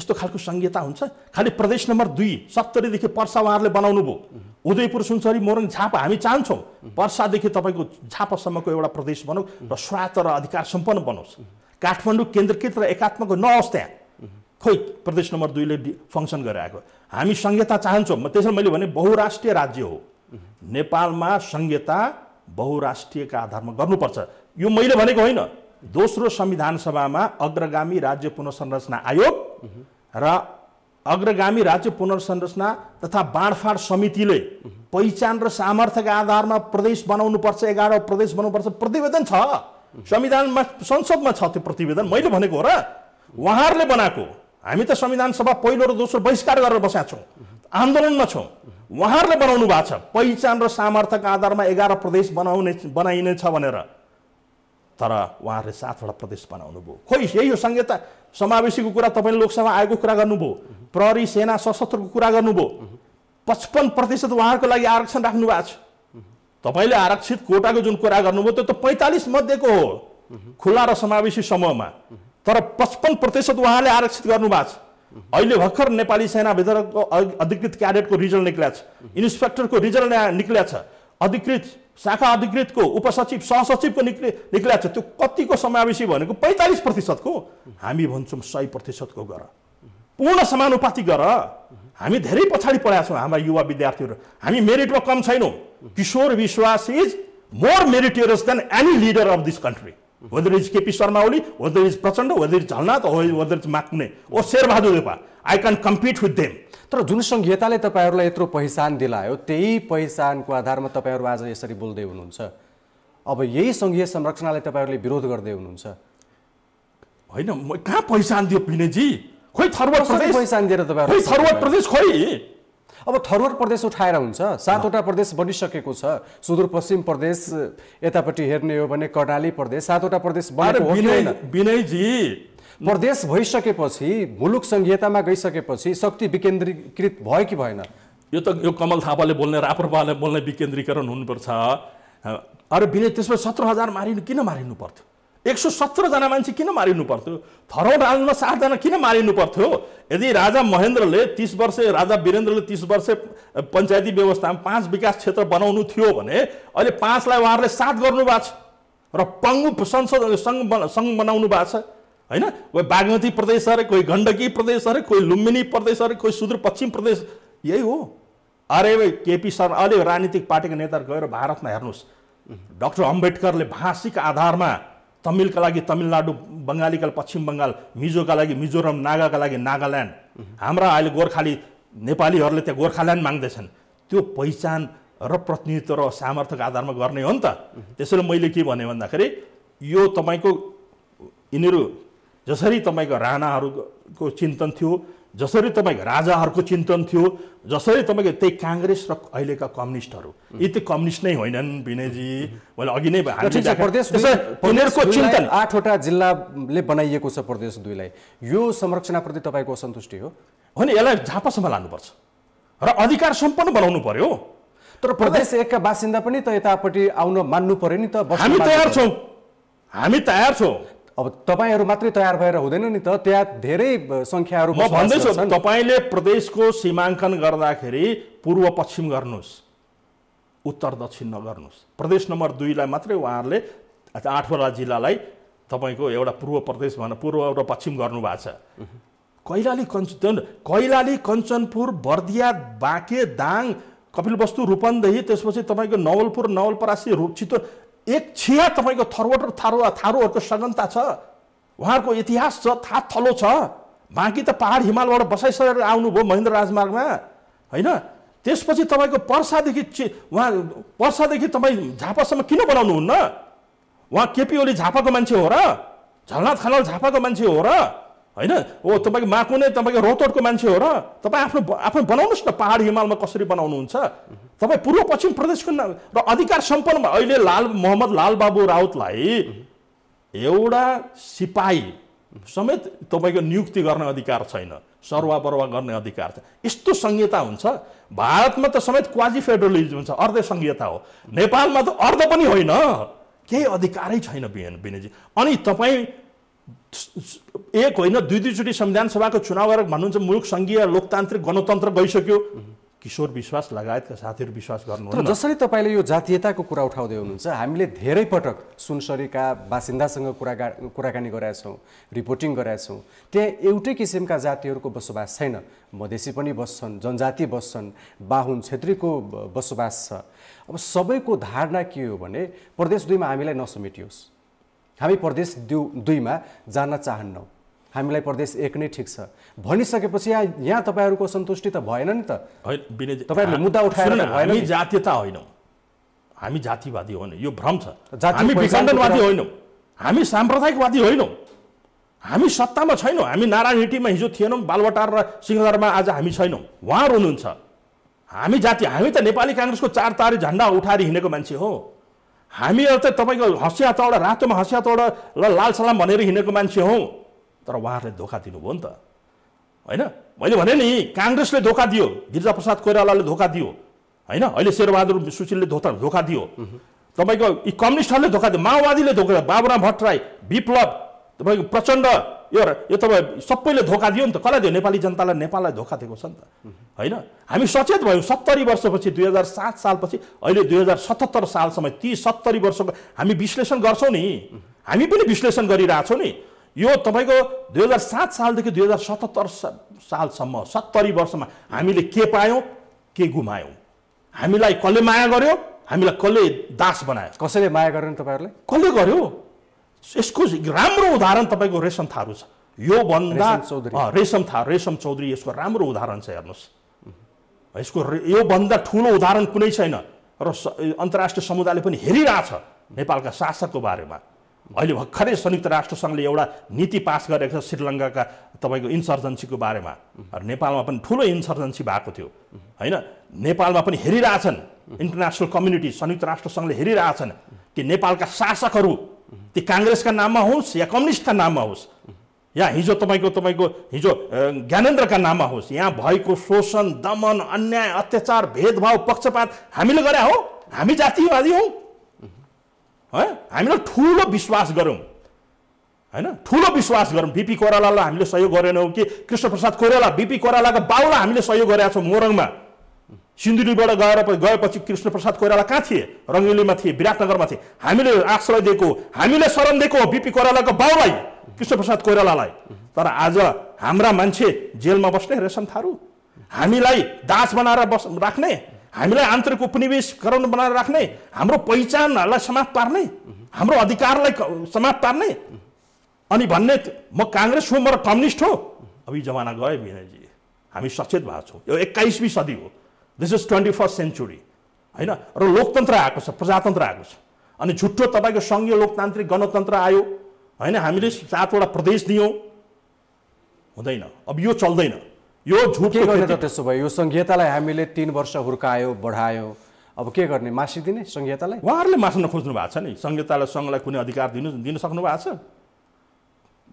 यस्तो खालको संहिता हुन्छ खालि प्रदेश नम्बर दुई सत्तरीदेखि पर्सा उहाँहरूले बनाउनु भयो उदयपुर सुनसरी मोरङ झापा हामी चाहन्छौँ पर्सादेखि तपाईँको झापासम्मको एउटा प्रदेश बनाऊ र स्वायत्त र अधिकार सम्पन्न बनोस् काठमाडौँ केन्द्रकृत र एकात्मक नहोस् त्यहाँ खोइ प्रदेश नम्बर दुईले फङ्सन गराएको हामी संहिता चाहन्छौँ म त्यसमा मैले भने बहुराष्ट्रिय राज्य हो नेपालमा संहिता बहुराष्ट्रियका आधारमा गर्नुपर्छ यो मैले भनेको होइन दोस्रो संविधान सभामा अग्रगामी राज्य पुनर्संरचना आयोग र अग्रगामी राज्य पुनर्संरचना तथा बाँडफाँड समितिले पहिचान र सामर्थ्यका आधारमा प्रदेश बनाउनुपर्छ एघार प्रदेश बनाउनुपर्छ प्रतिवेदन छ संविधानमा संसदमा छ त्यो प्रतिवेदन मैले भनेको हो र उहाँहरूले बनाएको हामी त संविधान सभा पहिलो र दोस्रो बहिष्कार गरेर बसेका छौँ आन्दोलनमा छौँ उहाँहरूले बनाउनु भएको छ पहिचान र सामर्थ्यका आधारमा एघार प्रदेश बनाउने बनाइनेछ भनेर तर उहाँहरूले सातवटा प्रदेश बनाउनु भयो खोइ यही हो संहिता समावेशीको कुरा तपाईँले लोकसभा आयोगको कुरा गर्नुभयो प्रहरी सेना सशस्त्रको कुरा गर्नुभयो पचपन्न प्रतिशत उहाँहरूको लागि आरक्षण राख्नु भएको छ तपाईँले आरक्षित कोटाको जुन कुरा गर्नुभयो त्यो त पैँतालिस मध्येको हो खुल्ला र समावेशी समूहमा तर पचपन्न प्रतिशत उहाँले आरक्षित गर्नुभएको छ अहिले भर्खर नेपाली सेनाभित्रको अधिकृत क्याडेटको रिजल्ट निक्ल्या छ इन्सपेक्टरको रिजल्ट निक्ल्या छ अधिकृत शाखा अधिकृतको उपसचिव सहसचिवको निक्ले निक्लिएको छ त्यो कतिको समावेशी भनेको पैँतालिस प्रतिशतको हामी भन्छौँ सय प्रतिशतको गर पूर्ण समानुपाति गर हामी धेरै पछाडि पढाएको छौँ हाम्रा युवा विद्यार्थीहरू हामी मेरिटमा कम छैनौँ Kishor Bishwas is more meritorious than any leader of this country whether is KP Sharma Oli whether is Prachanda whether is Jhalanath whether is माक्ने or Sher Bahadur Deuba I can compete with them तर जुन सङ्घीयताले तपाईँहरूलाई यत्रो पहिचान दिलायो त्यही पहिचानको आधारमा तपाईँहरू आज यसरी बोल्दै हुनुहुन्छ अब यही सङ्घीय संरचनालाई तपाईँहरूले विरोध गर्दै हुनुहुन्छ होइन म कहाँ पहिचान दियो पिनेजी खोइ थरुवर प्रदेश पहिचान दिएर तपाईँहरू थरुवर प्रदेश खोइ अब थरुवर प्रदेश उठाएर हुन्छ सातवटा प्रदेश बनिसकेको छ सुदूरपश्चिम प्रदेश यतापट्टि हेर्ने हो भने कर्णाली प्रदेश सातवटा प्रदेश विनयजी प्रदेश भइसकेपछि मुलुक संहितामा गइसकेपछि शक्ति विकेन्द्रीकृत भयो कि भएन यो त यो कमल थापाले बोल्ने राप्रपाले बोल्ने विकेन्द्रीकरण हुनुपर्छ अरे विनय त्यसमा सत्र हजार मारिनु किन मारिनु पर्थ्यो एक सौ सत्रजना मान्छे किन मारिनु पर्थ्यो थरौट राजमा सातजना किन मारिनु पर्थ्यो यदि राजा महेन्द्रले तिस वर्ष राजा वीरेन्द्रले तिस वर्ष पञ्चायती व्यवस्थामा पाँच विकास क्षेत्र बनाउनु थियो भने अहिले पाँचलाई उहाँहरूले सात गर्नु भएको छ र पङ्गु संसद सङ्घ सङ्घ बनाउनु भएको छ होइन कोही बागमती प्रदेश अरे कोही गण्डकी प्रदेश अरे कोही लुम्बिनी प्रदेश अरे कोही सुदूरपश्चिम प्रदेश यही हो अरे भाइ केपी शर्मा अलि राजनीतिक पार्टीका नेता गएर भारतमा हेर्नुहोस् डक्टर अम्बेडकरले भाषिक आधारमा तमिलका लागि तमिलनाडु बङ्गालीका पश्चिम बङ्गाल मिजोका लागि मिजोरम नागाका लागि नागाल्यान्ड हाम्रा अहिले गोर्खाली नेपालीहरूले त्यहाँ गोर्खाल्यान्ड माग्दैछन् त्यो पहिचान र प्रतिनिधित्व र सामर्थ्यको आधारमा गर्ने हो नि त त्यसैले मैले के भने भन्दाखेरि यो तपाईँको यिनीहरू जसरी तपाईँको राणाहरूको चिन्तन थियो जसरी तपाईँको राजाहरूको चिन्तन थियो जसरी तपाईँको त्यही काङ्ग्रेस र अहिलेका कम्युनिस्टहरू यी त कम्युनिस्ट नै होइनन् विनयजी मैले अघि नै उनीहरूको चिन्तन आठवटा जिल्लाले बनाइएको छ प्रदेश दुईलाई यो संरचनाप्रति तपाईँको असन्तुष्टि हो हो नि यसलाई झापासम्म लानुपर्छ र अधिकार सम्पन्न बनाउनु पर्यो तर प्रदेश एकका बासिन्दा पनि त यतापट्टि आउन मान्नु पर्यो नि त हामी तयार छौँ हामी तयार छौँ अब तपाईँहरू मात्रै तयार भएर हुँदैन नि त त्यहाँ धेरै सङ्ख्याहरू म भन्दैछु तपाईँले प्रदेशको सीमाङ्कन गर्दाखेरि पूर्व पश्चिम गर्नुहोस् उत्तर दक्षिण नगर्नुहोस् प्रदेश नम्बर दुईलाई मात्रै उहाँहरूले आठवटा जिल्लालाई तपाईँको एउटा पूर्व प्रदेश भन पूर्व र पश्चिम गर्नुभएको छ कैलाली कञ्चन कैलाली कञ्चनपुर बर्दिया बाँके दाङ कपिलवस्तु रूपन्देही त्यसपछि तपाईँको नवलपुर नवलपरासी रूपछितो एक छिया तपाईँको थरवट र थारू थारूहरूको सघनता छ उहाँहरूको इतिहास छ थात थलो छ बाँकी त पहाड हिमालबाट बसाइसकेर आउनुभयो महेन्द्र राजमार्गमा होइन त्यसपछि तपाईँको पर्सादेखि चि उहाँ पर्सादेखि तपाईँ झापासम्म किन बनाउनुहुन्न उहाँ केपी ओली झापाको मान्छे हो र झलनाथ खनाल झापाको मान्छे हो र होइन ओ तपाईँको माको नै तपाईँको रोतोटको मान्छे हो र तपाईँ आफ्नो आफ्नो बनाउनुहोस् न पाहाड हिमालमा कसरी बनाउनुहुन्छ तपाईँ पूर्व पश्चिम प्रदेशको नाम र अधिकार सम्पन्नमा अहिले लाल मोहम्मद लालबाबु राउतलाई एउटा सिपाही समेत तपाईँको नियुक्ति गर्ने अधिकार छैन सर्वापरवा गर्ने अधिकार छ यस्तो संहिता हुन्छ भारतमा त समेत क्वाजी फेडरलिजम हुन्छ अर्ध संहिता हो नेपालमा त अर्ध पनि होइन केही अधिकारै छैन बिहान बिनेजी अनि तपाईँ एक होइन दुई दुईचोटि संविधान सभाको चुनाव गरेर भन्नुहुन्छ मुलुक सङ्घीय लोकतान्त्रिक गणतन्त्र गइसक्यो किशोर विश्वास लगायतका साथीहरू विश्वास गर्नु जसरी तपाईँले यो जातीयताको कुरा उठाउँदै हुनुहुन्छ हामीले धेरै पटक सुनसरीका बासिन्दासँग कुराका कुराकानी गराएका छौँ रिपोर्टिङ गराएका छौँ त्यहाँ एउटै किसिमका जातिहरूको बसोबास छैन मधेसी पनि बस्छन् जनजाति बस्छन् बाहुन छेत्रीको बसोबास छ अब सबैको धारणा के हो भने प्रदेश दुईमा हामीलाई नसमेटियोस् हामी प्रदेश दु दुईमा जान चाहन्नौँ हामीलाई प्रदेश एक नै ठिक छ भनिसकेपछि यहाँ यहाँ तपाईँहरूको सन्तुष्टि त भएन नि त तपाईँहरूले मुद्दा उठाएर हामी जातीयता होइनौँ हामी जातिवादी होइन यो भ्रम छ हामी विखण्डनवादी होइनौँ हामी साम्प्रदायिकवादी होइनौँ हामी सत्तामा छैनौँ हामी नारायण हिटीमा हिजो थिएनौँ बालवटार र सिंहदरमा आज हामी छैनौँ उहाँहरू हुनुहुन्छ हामी जाति हामी त नेपाली काङ्ग्रेसको चार तारे झन्डा उठाएर हिँडेको मान्छे हो हामीहरू चाहिँ तपाईँको हँसिया चौडा रातोमा हँसिया चौडा ल लाल सलाम भनेर हिँडेको मान्छे हौँ तर उहाँहरूले धोका दिनुभयो नि त होइन मैले भने नि काङ्ग्रेसले धोका दियो गिरिजाप्रसाद कोइरालाले धोका दियो होइन अहिले शेरबहादुर सुशीलले धोका धोका दियो तपाईँको यी कम्युनिस्टहरूले धोका दियो माओवादीले धोका दियो बाबुराम भट्टराई विप्लव तपाईँको प्रचण्ड यो यो तपाईँ सबैले धोका दियो नि त कसलाई दियो नेपाली जनतालाई नेपाललाई धोका दिएको छ नि त होइन हामी सचेत भयौँ सत्तरी वर्षपछि दुई हजार सात सालपछि अहिले दुई हजार सतहत्तर सालसम्म ती सत्तरी वर्षको हामी विश्लेषण गर्छौँ नि हामी पनि विश्लेषण गरिरहेछौँ नि यो तपाईँको दुई हजार सात सालदेखि दुई हजार सतहत्तर सालसम्म सत्तरी वर्षमा हामीले के पायौँ के गुमायौँ हामीलाई कसले माया गर्यो हामीलाई कसले दास बनायो कसैले माया गर्यो गरेन तपाईँहरूले कसले गर्यो यसको राम्रो उदाहरण तपाईँको रेशम थारू छ योभन्दा रेशम थारू रेशम चौधरी यसको राम्रो उदाहरण छ हेर्नुहोस् यसको योभन्दा ठुलो उदाहरण कुनै छैन र अन्तर्राष्ट्रिय समुदायले पनि हेरिरहेछ नेपालका शासकको बारेमा अहिले भर्खरै संयुक्त राष्ट्रसङ्घले एउटा नीति पास गरेको छ श्रीलङ्काका तपाईँको इन्सर्जेन्सीको बारेमा र नेपालमा पनि ठुलो इन्सर्जेन्सी भएको थियो होइन नेपालमा पनि हेरिरहेछन् इन्टरनेसनल कम्युनिटी संयुक्त राष्ट्रसङ्घले हेरिरहेछन् कि नेपालका शासकहरू ती काङ्ग्रेसका नाममा होस् या कम्युनिस्टका नाममा होस् या हिजो तपाईँको तपाईँको हिजो ज्ञानेन्द्रका नाममा होस् यहाँ भएको शोषण दमन अन्याय अत्याचार भेदभाव पक्षपात हामीले गरे हो हामी जातिवादी हौ है हामीले ठुलो विश्वास गऱ्यौँ होइन ठुलो विश्वास गरौँ बिपी कोरालालाई हामीले सहयोग गरेनौँ कि कृष्णप्रसाद कोइराला बिपी कोरालाको बाउलाई हामीले सहयोग गरेका छौँ मोरङमा सिन्धुलीबाट गएर गएपछि कृष्णप्रसाद कोइराला कहाँ थिए रङ्गेलीमा थिए विराटनगरमा थिए हामीले आश्रय दिएको हामीले शरण दिएको बिपी कोइरालाको बाउलाई कृष्णप्रसाद कोइरालालाई तर आज हाम्रा मान्छे जेलमा बस्ने रेशम थारू हामीलाई दास बनाएर बस राख्ने हामीलाई आन्तरिक उपनिवेशकरण बनाएर राख्ने हाम्रो पहिचानहरूलाई समाप्त पार्ने हाम्रो अधिकारलाई समाप्त पार्ने अनि भन्ने म काङ्ग्रेस हो म कम्युनिस्ट हो अब जमाना गयो विनयजी हामी सचेत भएको छौँ यो एक्काइसवीँ सदी हो this is twenty first century होइन र लोकतन्त्र आएको छ प्रजातन्त्र आएको छ अनि झुट्टो तपाईँको सङ्घीय लोकतान्त्रिक गणतन्त्र आयो होइन हामीले सातवटा प्रदेश दियौँ हुँदैन अब यो चल्दैन यो झुट के गर्ने त त्यसो भयो यो सङ्घीयतालाई हामीले तिन वर्ष हुर्कायो बढायो अब के गर्ने मासिदिने सङ्घीयतालाई उहाँहरूले मासिन खोज्नु भएको छ नि सङ्घीयतालाई सङ्घलाई कुनै अधिकार दिनु दिन सक्नु भएको छ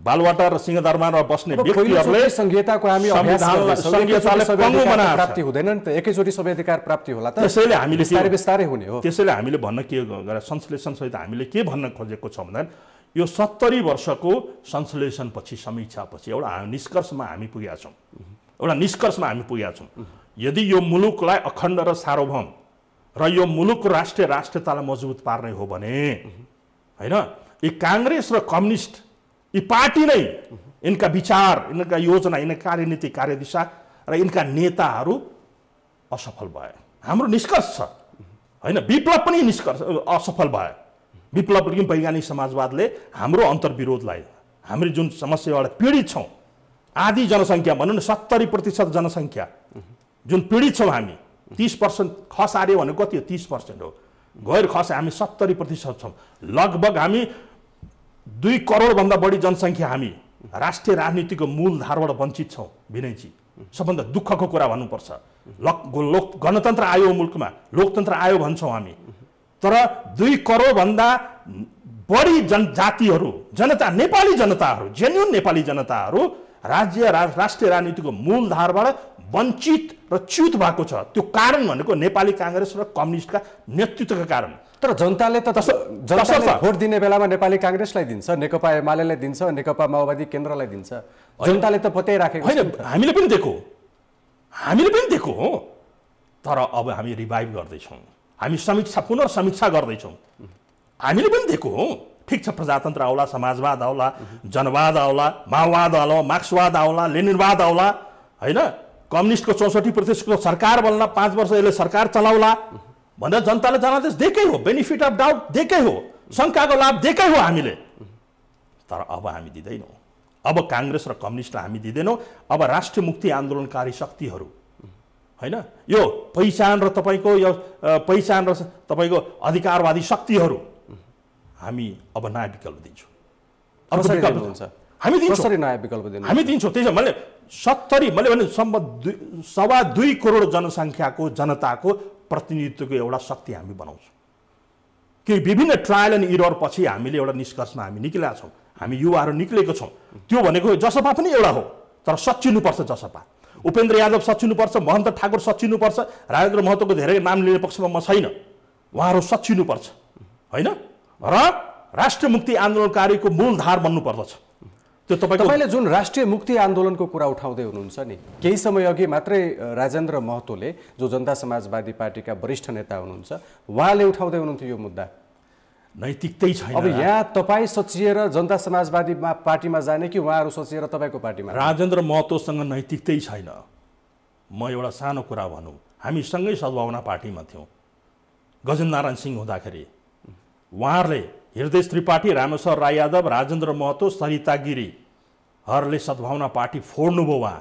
बालवाटा र र बस्ने व्यक्तिहरूले संहिताको हामी संहिताले बनाएर प्राप्ति हुँदैन नि त एकैचोटि सबै अधिकार प्राप्ति होला त त्यसैले हामीले बिस्तारै बिस्तारै हुने हो त्यसैले हामीले भन्न के संश्लेषणसहित हामीले के भन्न खोजेको छ भन्दा यो सत्तरी वर्षको संश्लेषणपछि समीक्षापछि एउटा निष्कर्षमा हामी पुगेका छौँ एउटा निष्कर्षमा हामी पुगेका छौँ यदि यो मुलुकलाई अखण्ड र सार्वभौम र यो मुलुकको राष्ट्रिय राष्ट्रियतालाई मजबुत पार्ने हो भने होइन यी काङ्ग्रेस र कम्युनिस्ट यी पार्टी नै यिनका विचार यिनका योजना यिनका कार्यनीति कार्यदिशा र यिनका नेताहरू असफल भए हाम्रो निष्कर्ष छ होइन विप्लव पनि निष्कर्ष असफल भयो विप्लव वैज्ञानिक समाजवादले हाम्रो अन्तर्विरोधलाई हामी जुन समस्याबाट पीडित छौँ आदि जनसङ्ख्या भनौँ न सत्तरी प्रतिशत जनसङ्ख्या जुन पीडित छौँ हामी तिस पर्सेन्ट खस भने कति हो तिस पर्सेन्ट हो गैर खस हामी सत्तरी प्रतिशत छौँ लगभग हामी दुई करोडभन्दा बढी जनसङ्ख्या हामी राष्ट्रिय राजनीतिको मूलधारबाट वञ्चित छौँ विनयजी सबभन्दा दुःखको कुरा भन्नुपर्छ लोक गणतन्त्र आयो मुल्कमा लोकतन्त्र आयो भन्छौँ हामी तर दुई करोडभन्दा बढी जनजातिहरू जनता नेपाली जनताहरू जेन्युन नेपाली जनताहरू राज्य राष्ट्रिय राजनीतिको मूलधारबाट वञ्चित र च्युत भएको छ त्यो कारण भनेको नेपाली काङ्ग्रेस र कम्युनिस्टका नेतृत्वका कारण तर जनताले त जनताले भोट दिने बेलामा नेपाली काङ्ग्रेसलाई दिन्छ नेकपा एमालेलाई दिन्छ नेकपा माओवादी केन्द्रलाई दिन्छ जनताले त पत्याइ राखेको होइन हामीले पनि दिएको हामीले पनि दिएको हो तर अब हामी रिभाइभ गर्दैछौँ हामी समीक्षा पुनर्समीक्षा गर्दैछौँ हामीले पनि दिएको हो ठिक छ प्रजातन्त्र आउला समाजवाद आउला जनवाद आउला माओवाद आउला मार्क्सवाद आउला लेनिनवाद आउला होइन कम्युनिस्टको चौसठी प्रतिशतको सरकार बन्ला पाँच वर्ष यसले सरकार चलाउला भनेर जनताले जनादेश दिएकै हो बेनिफिट अफ डाउट दिएकै हो शङ्काको लाभ दिएकै हो हामीले तर अब हामी दिँदैनौँ अब काङ्ग्रेस र कम्युनिस्टलाई हामी दिँदैनौँ अब राष्ट्रिय मुक्ति आन्दोलनकारी शक्तिहरू होइन यो पहिचान र तपाईँको यो पहिचान र तपाईँको अधिकारवादी शक्तिहरू हामी अब नयाँ विकल्प दिन्छौँ अब विकल्प हुन्छ हामी दिन्छौँ नयाँ विकल्प दिन्छौँ हामी दिन्छौँ त्यसो मैले सत्तरी मैले भने सम्म दुई सवा दुई करोड जनसङ्ख्याको जनताको प्रतिनिधित्वको एउटा शक्ति हामी बनाउँछौँ के विभिन्न ट्रायल एन्ड इरर पछि हामीले एउटा निष्कर्षमा हामी निक्लेका छौँ हामी युवाहरू निक्लेको छौँ त्यो भनेको जसपा पनि एउटा हो तर सचिनुपर्छ जसपा उपेन्द्र यादव सचिनुपर्छ महन्त ठाकुर सचिनुपर्छ राजेन्द्र महतोको धेरै नाम लिने पक्षमा म छैन उहाँहरू सचिनुपर्छ होइन र राष्ट्र मुक्ति आन्दोलनकारीको मूलधार बन्नुपर्दछ त्यो तपाईँले जुन राष्ट्रिय मुक्ति आन्दोलनको कुरा उठाउँदै हुनुहुन्छ नि केही समय अघि मात्रै राजेन्द्र महतोले जो जनता समाजवादी पार्टीका वरिष्ठ नेता हुनुहुन्छ उहाँले उठाउँदै हुनुहुन्थ्यो यो मुद्दा नैतिकतै छैन अब यहाँ तपाईँ सोचिएर जनता समाजवादीमा पार्टीमा जाने कि उहाँहरू सोचिएर तपाईँको पार्टीमा राजेन्द्र महतोसँग नैतिकतै छैन म एउटा सानो कुरा भनौँ हामी सँगै सद्भावना पार्टीमा थियौँ गजेन्द्र नारायण सिंह हुँदाखेरि उहाँहरूले हृदय त्रिपाठी रामेश्वर राई यादव राजेन्द्र महतो सरिता गिरीहरूले सद्भावना पार्टी फोड्नुभयो उहाँ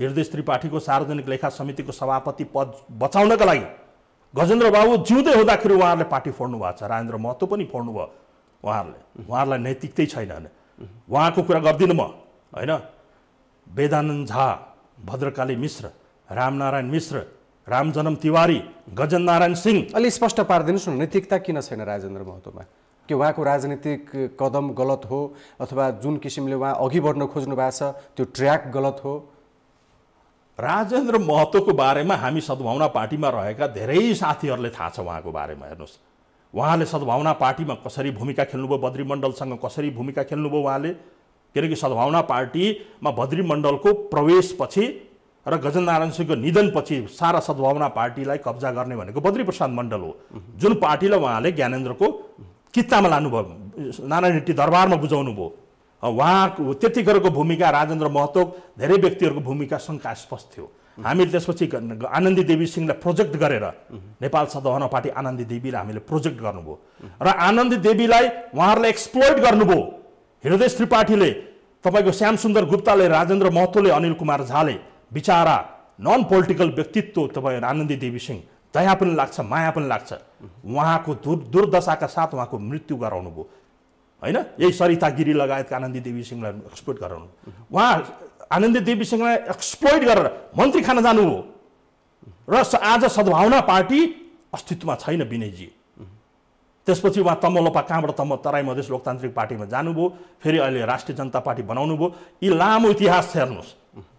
हृदय त्रिपाठीको सार्वजनिक लेखा समितिको सभापति पद बचाउनका लागि गजेन्द्र बाबु जिउँदै हुँदाखेरि उहाँहरूले पार्टी फोड्नु भएको छ राजेन्द्र महतो पनि फोड्नु भयो उहाँहरूले उहाँहरूलाई नैतिकतै छैन भने उहाँको कुरा गर्दिनँ म होइन वेदानन्द झा भद्रकाली मिश्र रामनारायण मिश्र रामजनम तिवारी गजेन्द्र नारायण सिंह अलि स्पष्ट पारिदिनुहोस् न नैतिकता किन छैन राजेन्द्र महतोमा कि उहाँको राजनीतिक कदम गलत हो अथवा जुन किसिमले उहाँ अघि बढ्न खोज्नु भएको छ त्यो ट्र्याक गलत हो राजेन्द्र महतोको बारेमा हामी सद्भावना पार्टीमा रहेका धेरै साथीहरूले थाहा छ उहाँको बारेमा हेर्नुहोस् उहाँले सद्भावना पार्टीमा कसरी भूमिका खेल्नुभयो बद्री मण्डलसँग कसरी भूमिका खेल्नुभयो उहाँले किनकि सद्भावना पार्टीमा बद्री मण्डलको प्रवेशपछि र गजनारायण सिंहको निधनपछि सारा सद्भावना पार्टीलाई कब्जा गर्ने भनेको बद्री प्रसाद मण्डल हो जुन पार्टीलाई उहाँले ज्ञानेन्द्रको किच्चामा लानुभयो नारायण रेड्डी दरबारमा बुझाउनु भयो उहाँ त्यतिखेरको भूमिका राजेन्द्र महतो धेरै व्यक्तिहरूको भूमिका शङ्कास्पष्ट थियो हामीले त्यसपछि आनन्दी देवी सिंहलाई प्रोजेक्ट गरेर नेपाल सदभावना पार्टी आनन्दी देवीलाई हामीले प्रोजेक्ट गर्नुभयो र आनन्दी देवीलाई उहाँहरूलाई एक्सप्लोइट गर्नुभयो हृदय त्रिपाठीले तपाईँको श्यामसुन्दर गुप्ताले राजेन्द्र महतोले अनिल कुमार झाले बिचारा नन पोलिटिकल व्यक्तित्व तपाईँ आनन्दी देवी सिंह दया पनि लाग्छ माया पनि लाग्छ उहाँको दुर् दुर्दशाका साथ उहाँको मृत्यु गराउनु भयो होइन यही सरिता गिरी लगायतका आनन्दी देवी सिंहलाई एक्सप्लोइट गराउनु उहाँ आनन्दी देवी सिंहलाई एक्सप्लोइट गरेर मन्त्री खान जानुभयो र आज सद्भावना पार्टी अस्तित्वमा छैन विनयजी त्यसपछि उहाँ तमलोपा कहाँबाट तम तराई मधेस लोकतान्त्रिक पार्टीमा जानुभयो फेरि अहिले राष्ट्रिय जनता पार्टी बनाउनु भयो यी लामो इतिहास हेर्नुहोस्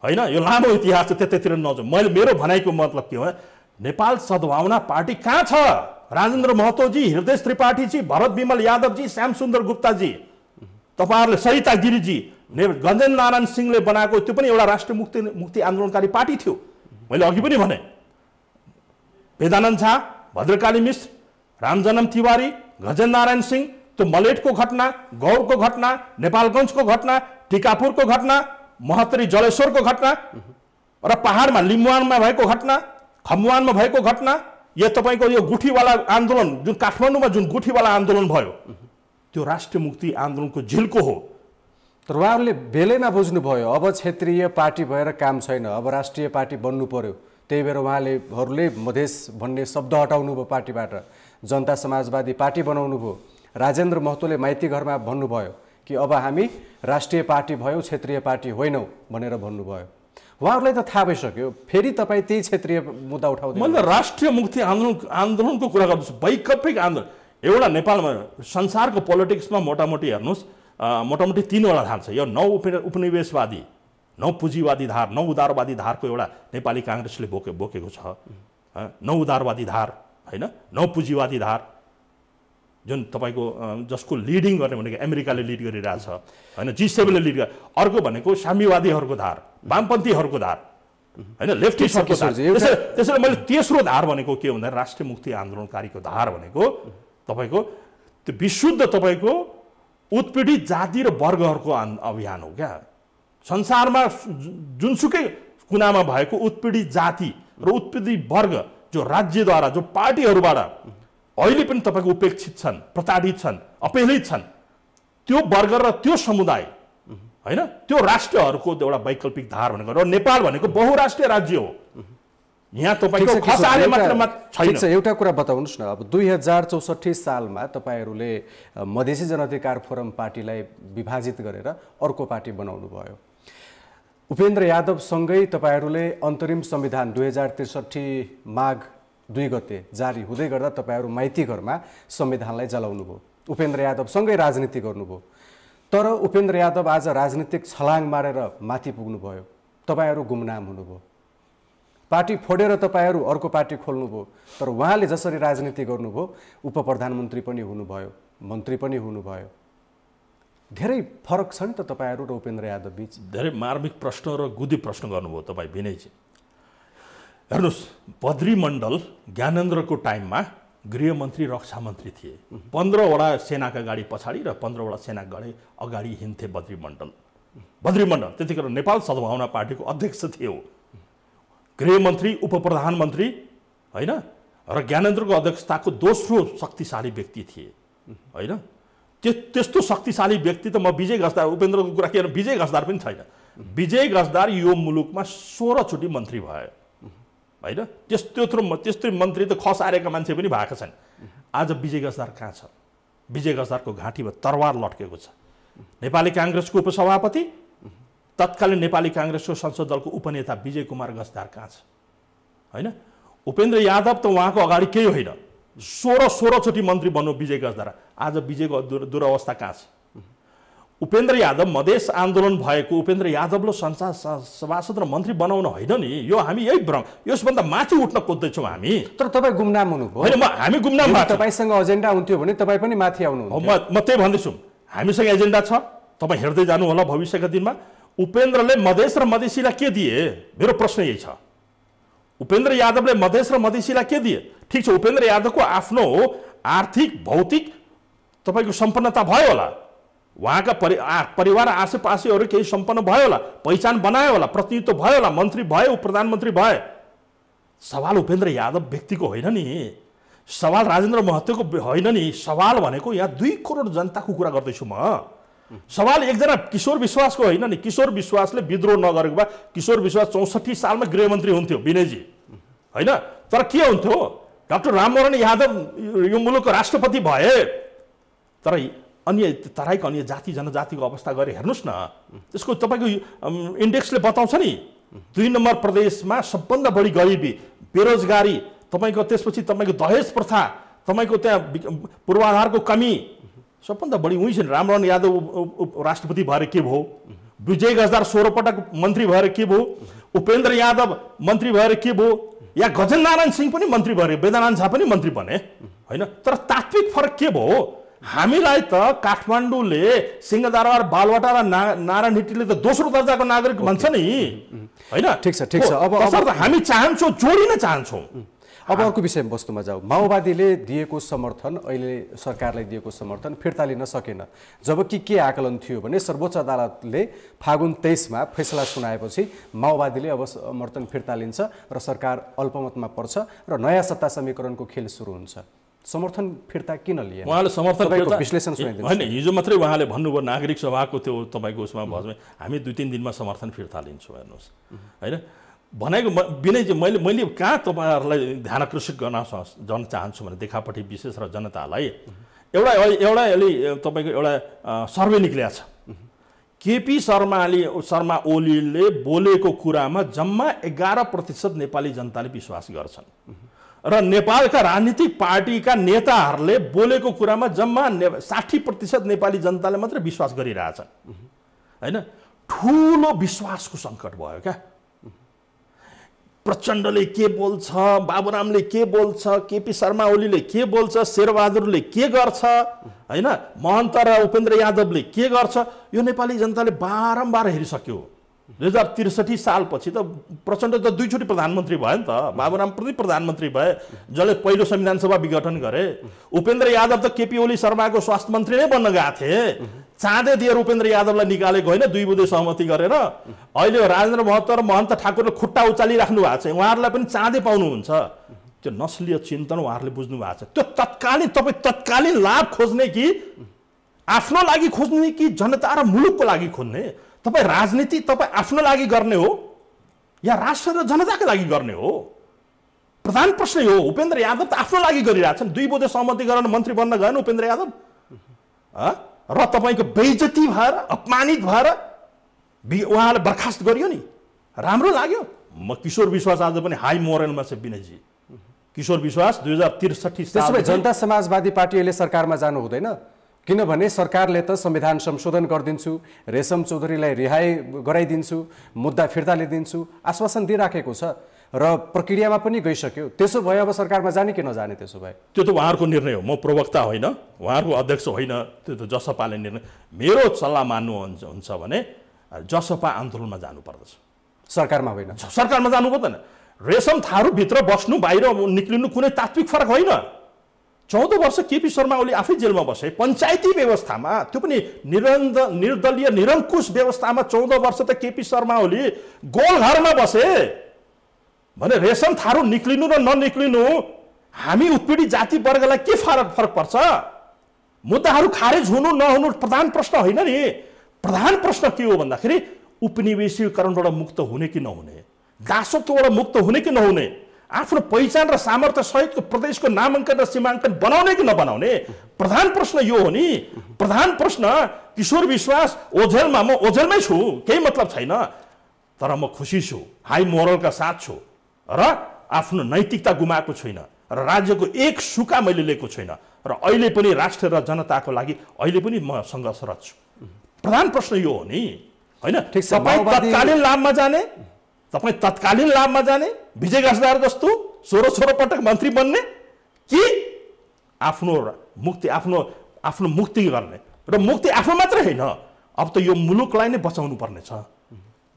होइन यो लामो इतिहास चाहिँ त्यतैतिर नजाउँ मैले मेरो भनाइको मतलब के हो नेपाल सद्भावना पार्टी कहाँ छ राजेन्द्र महतोजी हृदय त्रिपाठीजी भरत विमल यादवजी श्याम सुन्दर गुप्ताजी तपाईँहरूले सरिता गिरीजी गजेन्द्र नारायण सिंहले बनाएको त्यो पनि एउटा राष्ट्रिय मुक्ति मुक्ति आन्दोलनकारी पार्टी थियो मैले अघि पनि भने वेदानन्द झा भद्रकाली मिश्र रामजनम तिवारी गजेन्द्र नारायण सिंह त्यो मलेटको घटना गौरको घटना नेपालगञ्जको घटना टिकापुरको घटना महतरी जलेश्वरको घटना र पहाडमा लिम्बुवानमा भएको घटना खम्बुवानमा भएको घटना यो तपाईँको यो गुठीवाला आन्दोलन जुन काठमाडौँमा जुन गुठीवाला आन्दोलन भयो त्यो राष्ट्रिय मुक्ति आन्दोलनको झिल्को हो तर उहाँहरूले बेलैमा बुझ्नुभयो अब क्षेत्रीय पार्टी भएर काम छैन अब राष्ट्रिय पार्टी बन्नु पर्यो त्यही भएर उहाँलेहरूले मधेस भन्ने शब्द हटाउनु भयो पार्टीबाट जनता समाजवादी पार्टी बनाउनु भयो राजेन्द्र महतोले माइती घरमा भन्नुभयो कि अब हामी राष्ट्रिय पार्टी भयौँ क्षेत्रीय पार्टी होइनौँ भनेर भन्नुभयो उहाँहरूलाई त थाहा भइसक्यो फेरि तपाईँ त्यही क्षेत्रीय मुद्दा उठाउँदै मैले राष्ट्रिय मुक्ति आन्दोलन आन्दोलनको कुरा गर्दैछु वैकल्पिक आन्दोलन एउटा नेपालमा संसारको पोलिटिक्समा मोटामोटी हेर्नुहोस् मोटामोटी तिनवटा धार छ यो नौ उपनिवेशवादी नौ पुँजीवादी धार नौ उदारवादी धारको एउटा नेपाली काङ्ग्रेसले बोके बोकेको छ नौ उदारवादी धार होइन नौ पुँजीवादी धार जुन तपाईँको जसको लिडिङ गर्ने भनेको अमेरिकाले लिड गरिरहेछ होइन जी सेभेनले लिड गर् अर्को भनेको साम्यवादीहरूको धार वामपन्थीहरूको धार होइन लेफ्टिस्टहरूको धार त्यसरी त्यसैले मैले तेस्रो धार भनेको के भन्दा राष्ट्रिय मुक्ति आन्दोलनकारीको धार भनेको तपाईँको त्यो विशुद्ध तपाईँको उत्पीडित जाति र वर्गहरूको अभियान हो क्या संसारमा जुनसुकै कुनामा भएको उत्पीडित जाति र उत्पीडित वर्ग जो राज्यद्वारा जो पार्टीहरूबाट अहिले पनि तपाईँको उपेक्षित छन् प्रताडित छन् अपेलित छन् त्यो वर्ग र त्यो समुदाय होइन त्यो राष्ट्रहरूको एउटा वैकल्पिक धार भनेको र नेपाल भनेको बहुराष्ट्रिय राज्य हो यहाँ तपाईँको खसाले छैन एउटा कुरा बताउनुहोस् न अब दुई हजार चौसठी सालमा तपाईँहरूले मधेसी जनअधिकार फोरम पार्टीलाई विभाजित गरेर अर्को पार्टी बनाउनु भयो उपेन्द्र यादवसँगै तपाईँहरूले अन्तरिम संविधान दुई हजार त्रिसठी माघ दुई गते जारी हुँदै गर्दा तपाईँहरू माइती घरमा संविधानलाई जलाउनुभयो भयो उपेन्द्र यादवसँगै राजनीति गर्नुभयो तर उपेन्द्र यादव आज राजनीतिक छलाङ मारेर माथि पुग्नुभयो तपाईँहरू गुमनाम हुनुभयो पार्टी फोडेर तपाईँहरू अर्को पार्टी खोल्नुभयो तर उहाँले जसरी राजनीति गर्नुभयो उप प्रधानमन्त्री पनि हुनुभयो मन्त्री पनि हुनुभयो धेरै फरक छ नि त तपाईँहरू र उपेन्द्र यादव बिच धेरै मार्मिक प्रश्न र गुदी प्रश्न गर्नुभयो तपाईँ विनयजी हेर्नुहोस् बद्री मण्डल ज्ञानेन्द्रको टाइममा गृहमन्त्री रक्षा मन्त्री थिए पन्ध्रवटा सेनाका गाडी पछाडि र पन्ध्रवटा सेना गाडी अगाडि हिँड्थे बद्री मण्डल बद्री मण्डल त्यतिखेर नेपाल सद्भावना पार्टीको अध्यक्ष थियो गृहमन्त्री उप प्रधानमन्त्री होइन र ज्ञानेन्द्रको अध्यक्षताको दोस्रो शक्तिशाली व्यक्ति थिए होइन त्यो त्यस्तो शक्तिशाली व्यक्ति त म विजय गजदार उपेन्द्रको कुरा के विजय गजदार पनि छैन विजय गजदार यो मुलुकमा सोह्रचोटि मन्त्री भयो होइन त्यस त्यत्रो त्यस्तै मन्त्री त खसारेका मान्छे पनि भएका छन् आज विजय गजदार कहाँ छ विजय गजदारको घाँटीमा तरवार लट्केको छ नेपाली काङ्ग्रेसको उपसभापति तत्कालीन नेपाली काङ्ग्रेसको संसद दलको उपनेता विजय कुमार गजदार कहाँ छ होइन उपेन्द्र यादव त उहाँको अगाडि केही होइन सोह्र सोह्रचोटि मन्त्री बन्नु विजय गजदार आज विजयको दुर दुरावस्था कहाँ छ उपेन्द्र यादव मधेस आन्दोलन भएको उपेन्द्र यादवलाई संसद सभासद र मन्त्री बनाउन होइन नि यो हामी यही भ्रम यसभन्दा माथि उठ्न खोज्दैछौँ हामी तर तपाईँ गुमनाम हुनुभयो होइन म हामी गुमनाम तपाईँसँग एजेन्डा हुन्थ्यो भने तपाईँ पनि माथि आउनु म म त्यही भन्दैछु हामीसँग एजेन्डा छ तपाईँ हेर्दै जानु होला भविष्यका दिनमा उपेन्द्रले मधेस र मधेसीलाई के दिए मेरो प्रश्न यही छ उपेन्द्र यादवले मधेस र मधेसीलाई के दिए ठिक छ उपेन्द्र यादवको आफ्नो आर्थिक भौतिक तपाईँको सम्पन्नता भयो होला उहाँका परि आ परिवार आसेपासेहरू केही सम्पन्न भयो होला पहिचान बनायो होला प्रतिनिधित्व भयो होला मन्त्री भए ऊ प्रधानमन्त्री भए सवाल उपेन्द्र यादव व्यक्तिको होइन नि सवाल राजेन्द्र महतोको होइन नि सवाल भनेको यहाँ दुई करोड जनताको कुरा गर्दैछु म सवाल एकजना किशोर विश्वासको होइन नि किशोर विश्वासले विद्रोह नगरेको भए किशोर विश्वास चौसठी सालमा गृहमन्त्री हुन्थ्यो विनयजी होइन तर के हुन्थ्यो डाक्टर राममोहन यादव यो मुलुकको राष्ट्रपति भए तर अन्य तराईको अन्य जाति जनजातिको अवस्था गरेर हेर्नुहोस् न त्यसको तपाईँको इन्डेक्सले बताउँछ नि दुई नम्बर प्रदेशमा सबभन्दा बढी गरिबी बेरोजगारी तपाईँको त्यसपछि तपाईँको दहेज प्रथा तपाईँको त्यहाँ पूर्वाधारको कमी सबभन्दा बढी उहीँ छन् रामरण यादव राष्ट्रपति भएर के भयो विजय गजदार सोह्रपटक मन्त्री भएर के भयो उपेन्द्र यादव मन्त्री भएर के भयो या नारायण सिंह पनि मन्त्री भएर वेदानन्द झा पनि मन्त्री बने होइन तर तात्विक फरक के भयो हामीलाई त काठमाडौँले सिंहदरबार बालवाटा र ना नारायण हिटीले त दोस्रो दर्जाको नागरिक भन्छ नि होइन ठिक छ ठिक छ अब हामी चाहन्छौँ जोडिन चाहन्छौँ अब अर्को विषय वस्तुमा जाऊ माओवादीले दिएको समर्थन अहिले सरकारलाई दिएको समर्थन फिर्ता लिन सकेन जबकि के आकलन थियो भने सर्वोच्च अदालतले फागुन तेइसमा फैसला सुनाएपछि माओवादीले अब समर्थन फिर्ता लिन्छ र सरकार अल्पमतमा पर्छ र नयाँ सत्ता समीकरणको खेल सुरु हुन्छ समर्थन फिर्ता किन लिए उहाँले समर्थन विश्लेषण विश्लेषण होइन हिजो मात्रै उहाँले भन्नुभयो नागरिक सभाको त्यो तपाईँको उसमा भयो हामी दुई तिन दिनमा समर्थन फिर्ता लिन्छौँ हेर्नुहोस् होइन भनेको म मैले मैले कहाँ तपाईँहरूलाई ध्यान आकर्षित गर्न जान चाहन्छु भने देखापट्टि विशेष र जनतालाई एउटा एउटा अहिले तपाईँको एउटा सर्वे निक्लिया छ केपी शर्माले शर्मा ओलीले बोलेको कुरामा जम्मा एघार प्रतिशत नेपाली जनताले विश्वास गर्छन् र नेपालका राजनीतिक पार्टीका नेताहरूले बोलेको कुरामा जम्मा ने साठी प्रतिशत नेपाली जनताले मात्रै विश्वास गरिरहेछन् होइन ठुलो विश्वासको सङ्कट भयो क्या प्रचण्डले के बोल्छ बाबुरामले के बोल्छ केपी शर्मा ओलीले के बोल्छ शेरबहादुरले के गर्छ होइन महन्त र उपेन्द्र यादवले के गर्छ यो नेपाली जनताले बारम्बार हेरिसक्यो दुई हजार त्रिसठी सालपछि त प्रचण्ड त दुईचोटि प्रधानमन्त्री भयो नि त बाबुराम प्रति प्रधानमन्त्री भए जसले पहिलो संविधान सभा विघटन गरे उपेन्द्र यादव त केपी ओली शर्माको स्वास्थ्य मन्त्री नै बन्न गएको थिए चाँदै दिएर उपेन्द्र यादवलाई निकालेको होइन दुई बुधे सहमति गरेर अहिले राजेन्द्र र महन्त ठाकुरले खुट्टा उचालिराख्नु भएको छ उहाँहरूलाई पनि चाँदै पाउनुहुन्छ त्यो नस्लीय चिन्तन उहाँहरूले बुझ्नु भएको छ त्यो तत्कालीन तपाईँ तत्कालीन लाभ खोज्ने कि आफ्नो लागि खोज्ने कि जनता र मुलुकको लागि खोज्ने तपाईँ राजनीति तपाईँ आफ्नो लागि गर्ने हो या राष्ट्र र जनताको लागि गर्ने हो प्रधान प्रश्न यो उपेन्द्र यादव त आफ्नो लागि गरिरहेछन् दुई बोधे सहमति गरेर मन्त्री बन्न गएन उपेन्द्र यादव र तपाईँको बेजती भएर अपमानित भएर उहाँले बर्खास्त गरियो नि राम्रो लाग्यो म किशोर विश्वास आज पनि हाई मोरलमा छ विनयजी किशोर विश्वास दुई हजार त्रिसठी जनता समाजवादी पार्टीले सरकारमा जानु हुँदैन किनभने सरकारले त संविधान संशोधन गरिदिन्छु रेशम चौधरीलाई रिहाई गराइदिन्छु मुद्दा फिर्ता लिइदिन्छु आश्वासन दिइराखेको छ र प्रक्रियामा पनि गइसक्यो त्यसो भए अब सरकारमा जाने कि नजाने त्यसो भए त्यो त उहाँहरूको निर्णय हो म प्रवक्ता होइन उहाँहरूको अध्यक्ष होइन त्यो त जसपाले निर्णय मेरो सल्लाह मान्नु हुन्छ भने जसपा आन्दोलनमा जानुपर्दछ सरकारमा होइन सरकारमा जानु पर्दैन रेशम थारूभित्र बस्नु बाहिर निक्लिनु कुनै तात्विक फरक होइन चौध वर्ष केपी शर्मा ओली आफै जेलमा बसे पञ्चायती व्यवस्थामा त्यो पनि निरन्द निर्दलीय निरङ्कुश व्यवस्थामा चौध वर्ष त केपी शर्मा ओली गोलघरमा बसे भने रेसन थारू निक्लिनु र ननिक्लिनु हामी उत्पीडित जातिवर्गलाई के फरक फरक पर्छ मुद्दाहरू खारेज हुनु नहुनु प्रधान प्रश्न होइन नि प्रधान प्रश्न के हो भन्दाखेरि उपनिवेशीकरणबाट मुक्त हुने कि नहुने दासत्वबाट मुक्त हुने कि नहुने आफ्नो पहिचान र सामर्थ्य सहितको प्रदेशको नामाङ्कन र सीमाङ्कन बनाउने कि नबनाउने प्रधान प्रश्न यो हो नि प्रधान प्रश्न किशोर विश्वास ओझेलमा म ओझेलमै छु केही मतलब छैन तर म खुसी छु हाई मोरलका साथ छु र आफ्नो नैतिकता गुमाएको छुइनँ र राज्यको एक सुका मैले लिएको छुइनँ र अहिले पनि राष्ट्र र जनताको लागि अहिले पनि म सङ्घर्षरत छु प्रधान प्रश्न यो हो नि होइन तपाईँ तत्कालीन लाभमा जाने तपाईँ तत्कालीन लाभमा जाने विजय घाँसदार जस्तो सोह्र सोह्र पटक मन्त्री बन्ने कि आफ्नो मुक्ति आफ्नो आफ्नो मुक्ति गर्ने र मुक्ति आफ्नो मात्र होइन अब त यो मुलुकलाई नै बचाउनु पर्नेछ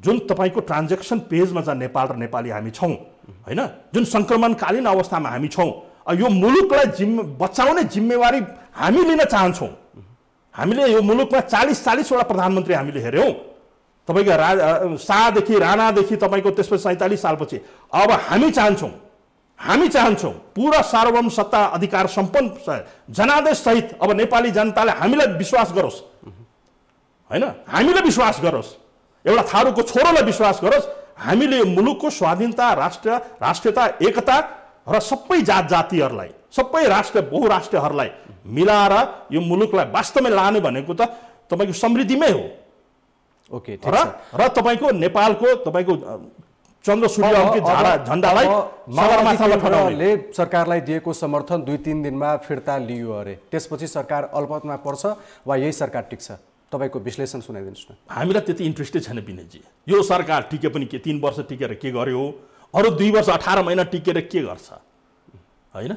जुन तपाईँको ट्रान्जेक्सन पेजमा जहाँ नेपाल र नेपाली हामी छौँ होइन जुन सङ्क्रमणकालीन अवस्थामा हामी छौँ यो मुलुकलाई जिम्मे बचाउने जिम्मेवारी हामी लिन चाहन्छौँ हामीले यो मुलुकमा चालिस चालिसवटा प्रधानमन्त्री हामीले हेऱ्यौँ तपाईँको रा शाहदेखि राणादेखि तपाईँको त्यसपछि सैँतालिस सालपछि अब हामी चाहन्छौँ हामी चाहन्छौँ पुरा सार्वभौम सत्ता अधिकार सम्पन्न जनादेशसहित अब नेपाली जनताले हामीलाई विश्वास गरोस् होइन हामीलाई विश्वास गरोस् एउटा थारूको छोरोलाई विश्वास गरोस् हामीले यो मुलुकको स्वाधीनता राष्ट्र राष्ट्रियता एकता र सबै जात जातिहरूलाई सबै राष्ट्र बहुराष्ट्रहरूलाई मिलाएर यो मुलुकलाई वास्तवमै लाने भनेको त तपाईँको समृद्धिमै हो ओके र र तपाईँको नेपालको तपाईँको चन्द्र झाडा झन्डालाई सरकारलाई दिएको समर्थन दुई तिन दिनमा फिर्ता लियो अरे त्यसपछि सरकार अल्पतमा पर्छ वा यही सरकार टिक्छ तपाईँको विश्लेषण सुनाइदिनुहोस् न हामीलाई त्यति इन्ट्रेस्टै छैन विनयजी यो सरकार टिके पनि के तिन वर्ष टिकेर के गर्यो अरू दुई वर्ष अठार महिना टिकेर के गर्छ होइन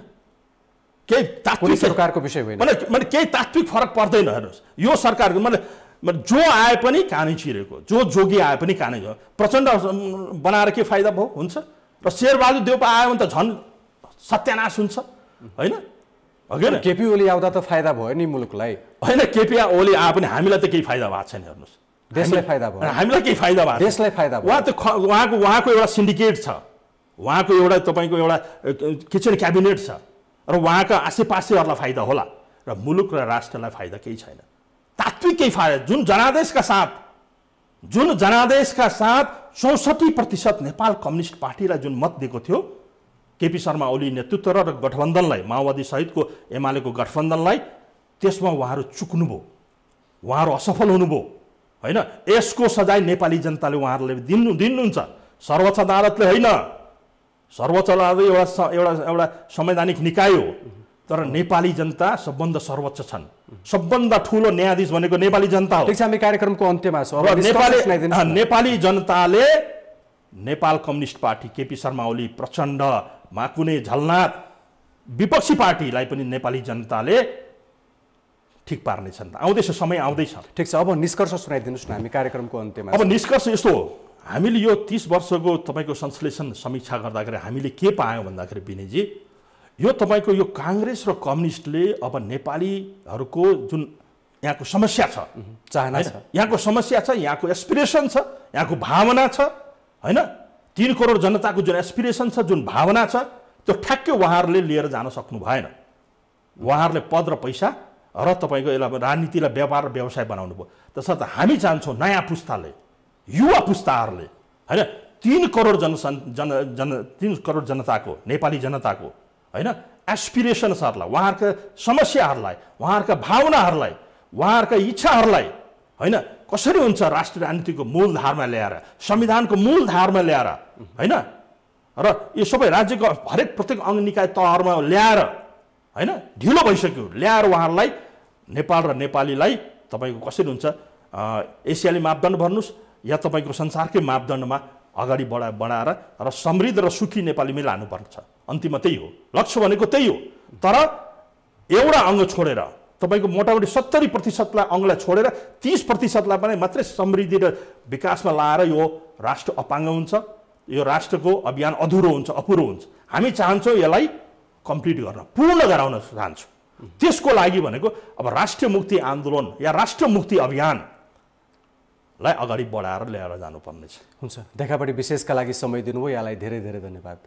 केही तात्विक सरकारको विषय होइन केही तात्विक फरक पर्दैन हेर्नुहोस् यो सरकार मैले जो आए पनि कानै चिरेको जो जोगी आए पनि कानै छ प्रचण्ड बनाएर के फाइदा भयो हुन्छ र शेरबहादुर देउपा आयो भने त झन् सत्यानाश हुन्छ होइन होइन केपी ओली आउँदा त फाइदा भयो नि मुलुकलाई होइन केपी ओली आए पनि हामीलाई त केही फाइदा भएको छैन हेर्नुहोस् देशलाई फाइदा भयो हामीलाई केही फाइदा भएको देशलाई फाइदा उहाँ त उहाँको उहाँको एउटा सिन्डिकेट छ उहाँको एउटा तपाईँको एउटा किचन क्याबिनेट छ र उहाँका आसेपासेहरूलाई फाइदा होला र मुलुक र राष्ट्रलाई फाइदा केही छैन तात्विक केही जुन जनादेशका साथ जुन जनादेशका साथ चौसठी प्रतिशत नेपाल कम्युनिस्ट पार्टीलाई जुन मत दिएको थियो केपी शर्मा ओली नेतृत्व र गठबन्धनलाई माओवादी सहितको एमालेको गठबन्धनलाई त्यसमा उहाँहरू चुक्नुभयो उहाँहरू असफल हुनुभयो होइन यसको सजाय नेपाली जनताले उहाँहरूले दिनु दिनुहुन्छ सर्वोच्च अदालतले होइन सर्वोच्च अदालत एउटा एउटा एउटा संवैधानिक निकाय हो तर नेपाली जनता सबभन्दा सर्वोच्च छन् सबभन्दा ठुलो न्यायाधीश भनेको नेपाली जनता हो हामी कार्यक्रमको अन्त्यमा छौँ नेपाली नेपाली जनताले Nepal Communist Party KP Sharma Oli Prachanda Makune Jhalanath विपक्षी पार्टीलाई पनि नेपाली जनताले ठिक पार्नेछन् आउँदैछ समय आउँदैछ ठिक छ अब निष्कर्ष सुनाइदिनुहोस् न हामी कार्यक्रमको अन्त्यमा अब निष्कर्ष यस्तो हो हामीले यो तिस वर्षको तपाईँको संश्लेषण समीक्षा गर्दाखेरि हामीले के पायौँ भन्दाखेरि विनयजी यो तपाईँको यो काङ्ग्रेस र कम्युनिस्टले अब नेपालीहरूको जुन यहाँको समस्या छ चाहना छ यहाँको समस्या छ यहाँको एसपिरेसन छ यहाँको भावना छ होइन तिन करोड जनताको जुन एसपिरेसन छ जुन भावना छ त्यो ठ्याक्कै उहाँहरूले लिएर जान सक्नु भएन उहाँहरूले पद र पैसा र तपाईँको यसलाई राजनीतिलाई व्यापार र व्यवसाय बनाउनु भयो तसर्थ हामी चाहन्छौँ नयाँ पुस्ताले युवा पुस्ताहरूले होइन तिन करोड जनसन जन जन तिन करोड जनताको नेपाली जनताको होइन एस्पिरेसन्सहरूलाई उहाँहरूका समस्याहरूलाई उहाँहरूका भावनाहरूलाई उहाँहरूका इच्छाहरूलाई होइन कसरी हुन्छ राष्ट्रिय राजनीतिको मूलधारमा ल्याएर संविधानको मूलधारमा ल्याएर होइन र यो सबै राज्यको हरेक प्रत्येक अङ्ग निकाय तहहरूमा ल्याएर होइन ढिलो भइसक्यो ल्याएर उहाँहरूलाई नेपाल र नेपालीलाई तपाईँको कसरी हुन्छ एसियाली मापदण्ड भन्नुहोस् या तपाईँको संसारकै मापदण्डमा अगाडि बढा बढाएर र समृद्ध र सुखी नेपालीमै लानुपर्छ अन्तिम त्यही हो लक्ष्य भनेको त्यही हो तर एउटा अङ्ग छोडेर तपाईँको मोटामोटी सत्तरी प्रतिशतलाई अङ्गलाई छोडेर तिस प्रतिशतलाई पनि मात्रै समृद्धि र विकासमा लाएर यो राष्ट्र अपाङ्ग हुन्छ यो राष्ट्रको अभियान अधुरो हुन्छ अपुरो हुन्छ हामी चाहन्छौँ यसलाई कम्प्लिट गर्न पूर्ण गराउन चाहन्छौँ त्यसको लागि भनेको अब राष्ट्रिय मुक्ति आन्दोलन या राष्ट्र मुक्ति अभियान लाई अगाडि बढाएर ल्याएर जानुपर्ने छ हुन्छ देखापट्टि विशेषका लागि समय दिनुभयो यहाँलाई धेरै धेरै धन्यवाद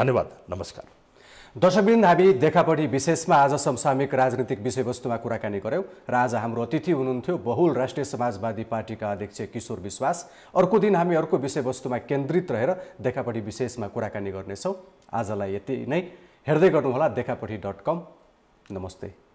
धन्यवाद नमस्कार दर्शकबिन्द हामी देखापट्टि विशेषमा आज समसामयिक राजनीतिक विषयवस्तुमा कुराकानी गऱ्यौँ र आज हाम्रो अतिथि हुनुहुन्थ्यो बहुल राष्ट्रिय समाजवादी पार्टीका अध्यक्ष किशोर विश्वास अर्को दिन हामी अर्को विषयवस्तुमा केन्द्रित रहेर देखापट्टि विशेषमा कुराकानी गर्नेछौँ आजलाई यति नै हेर्दै गर्नुहोला देखापट्टि डट कम नमस्ते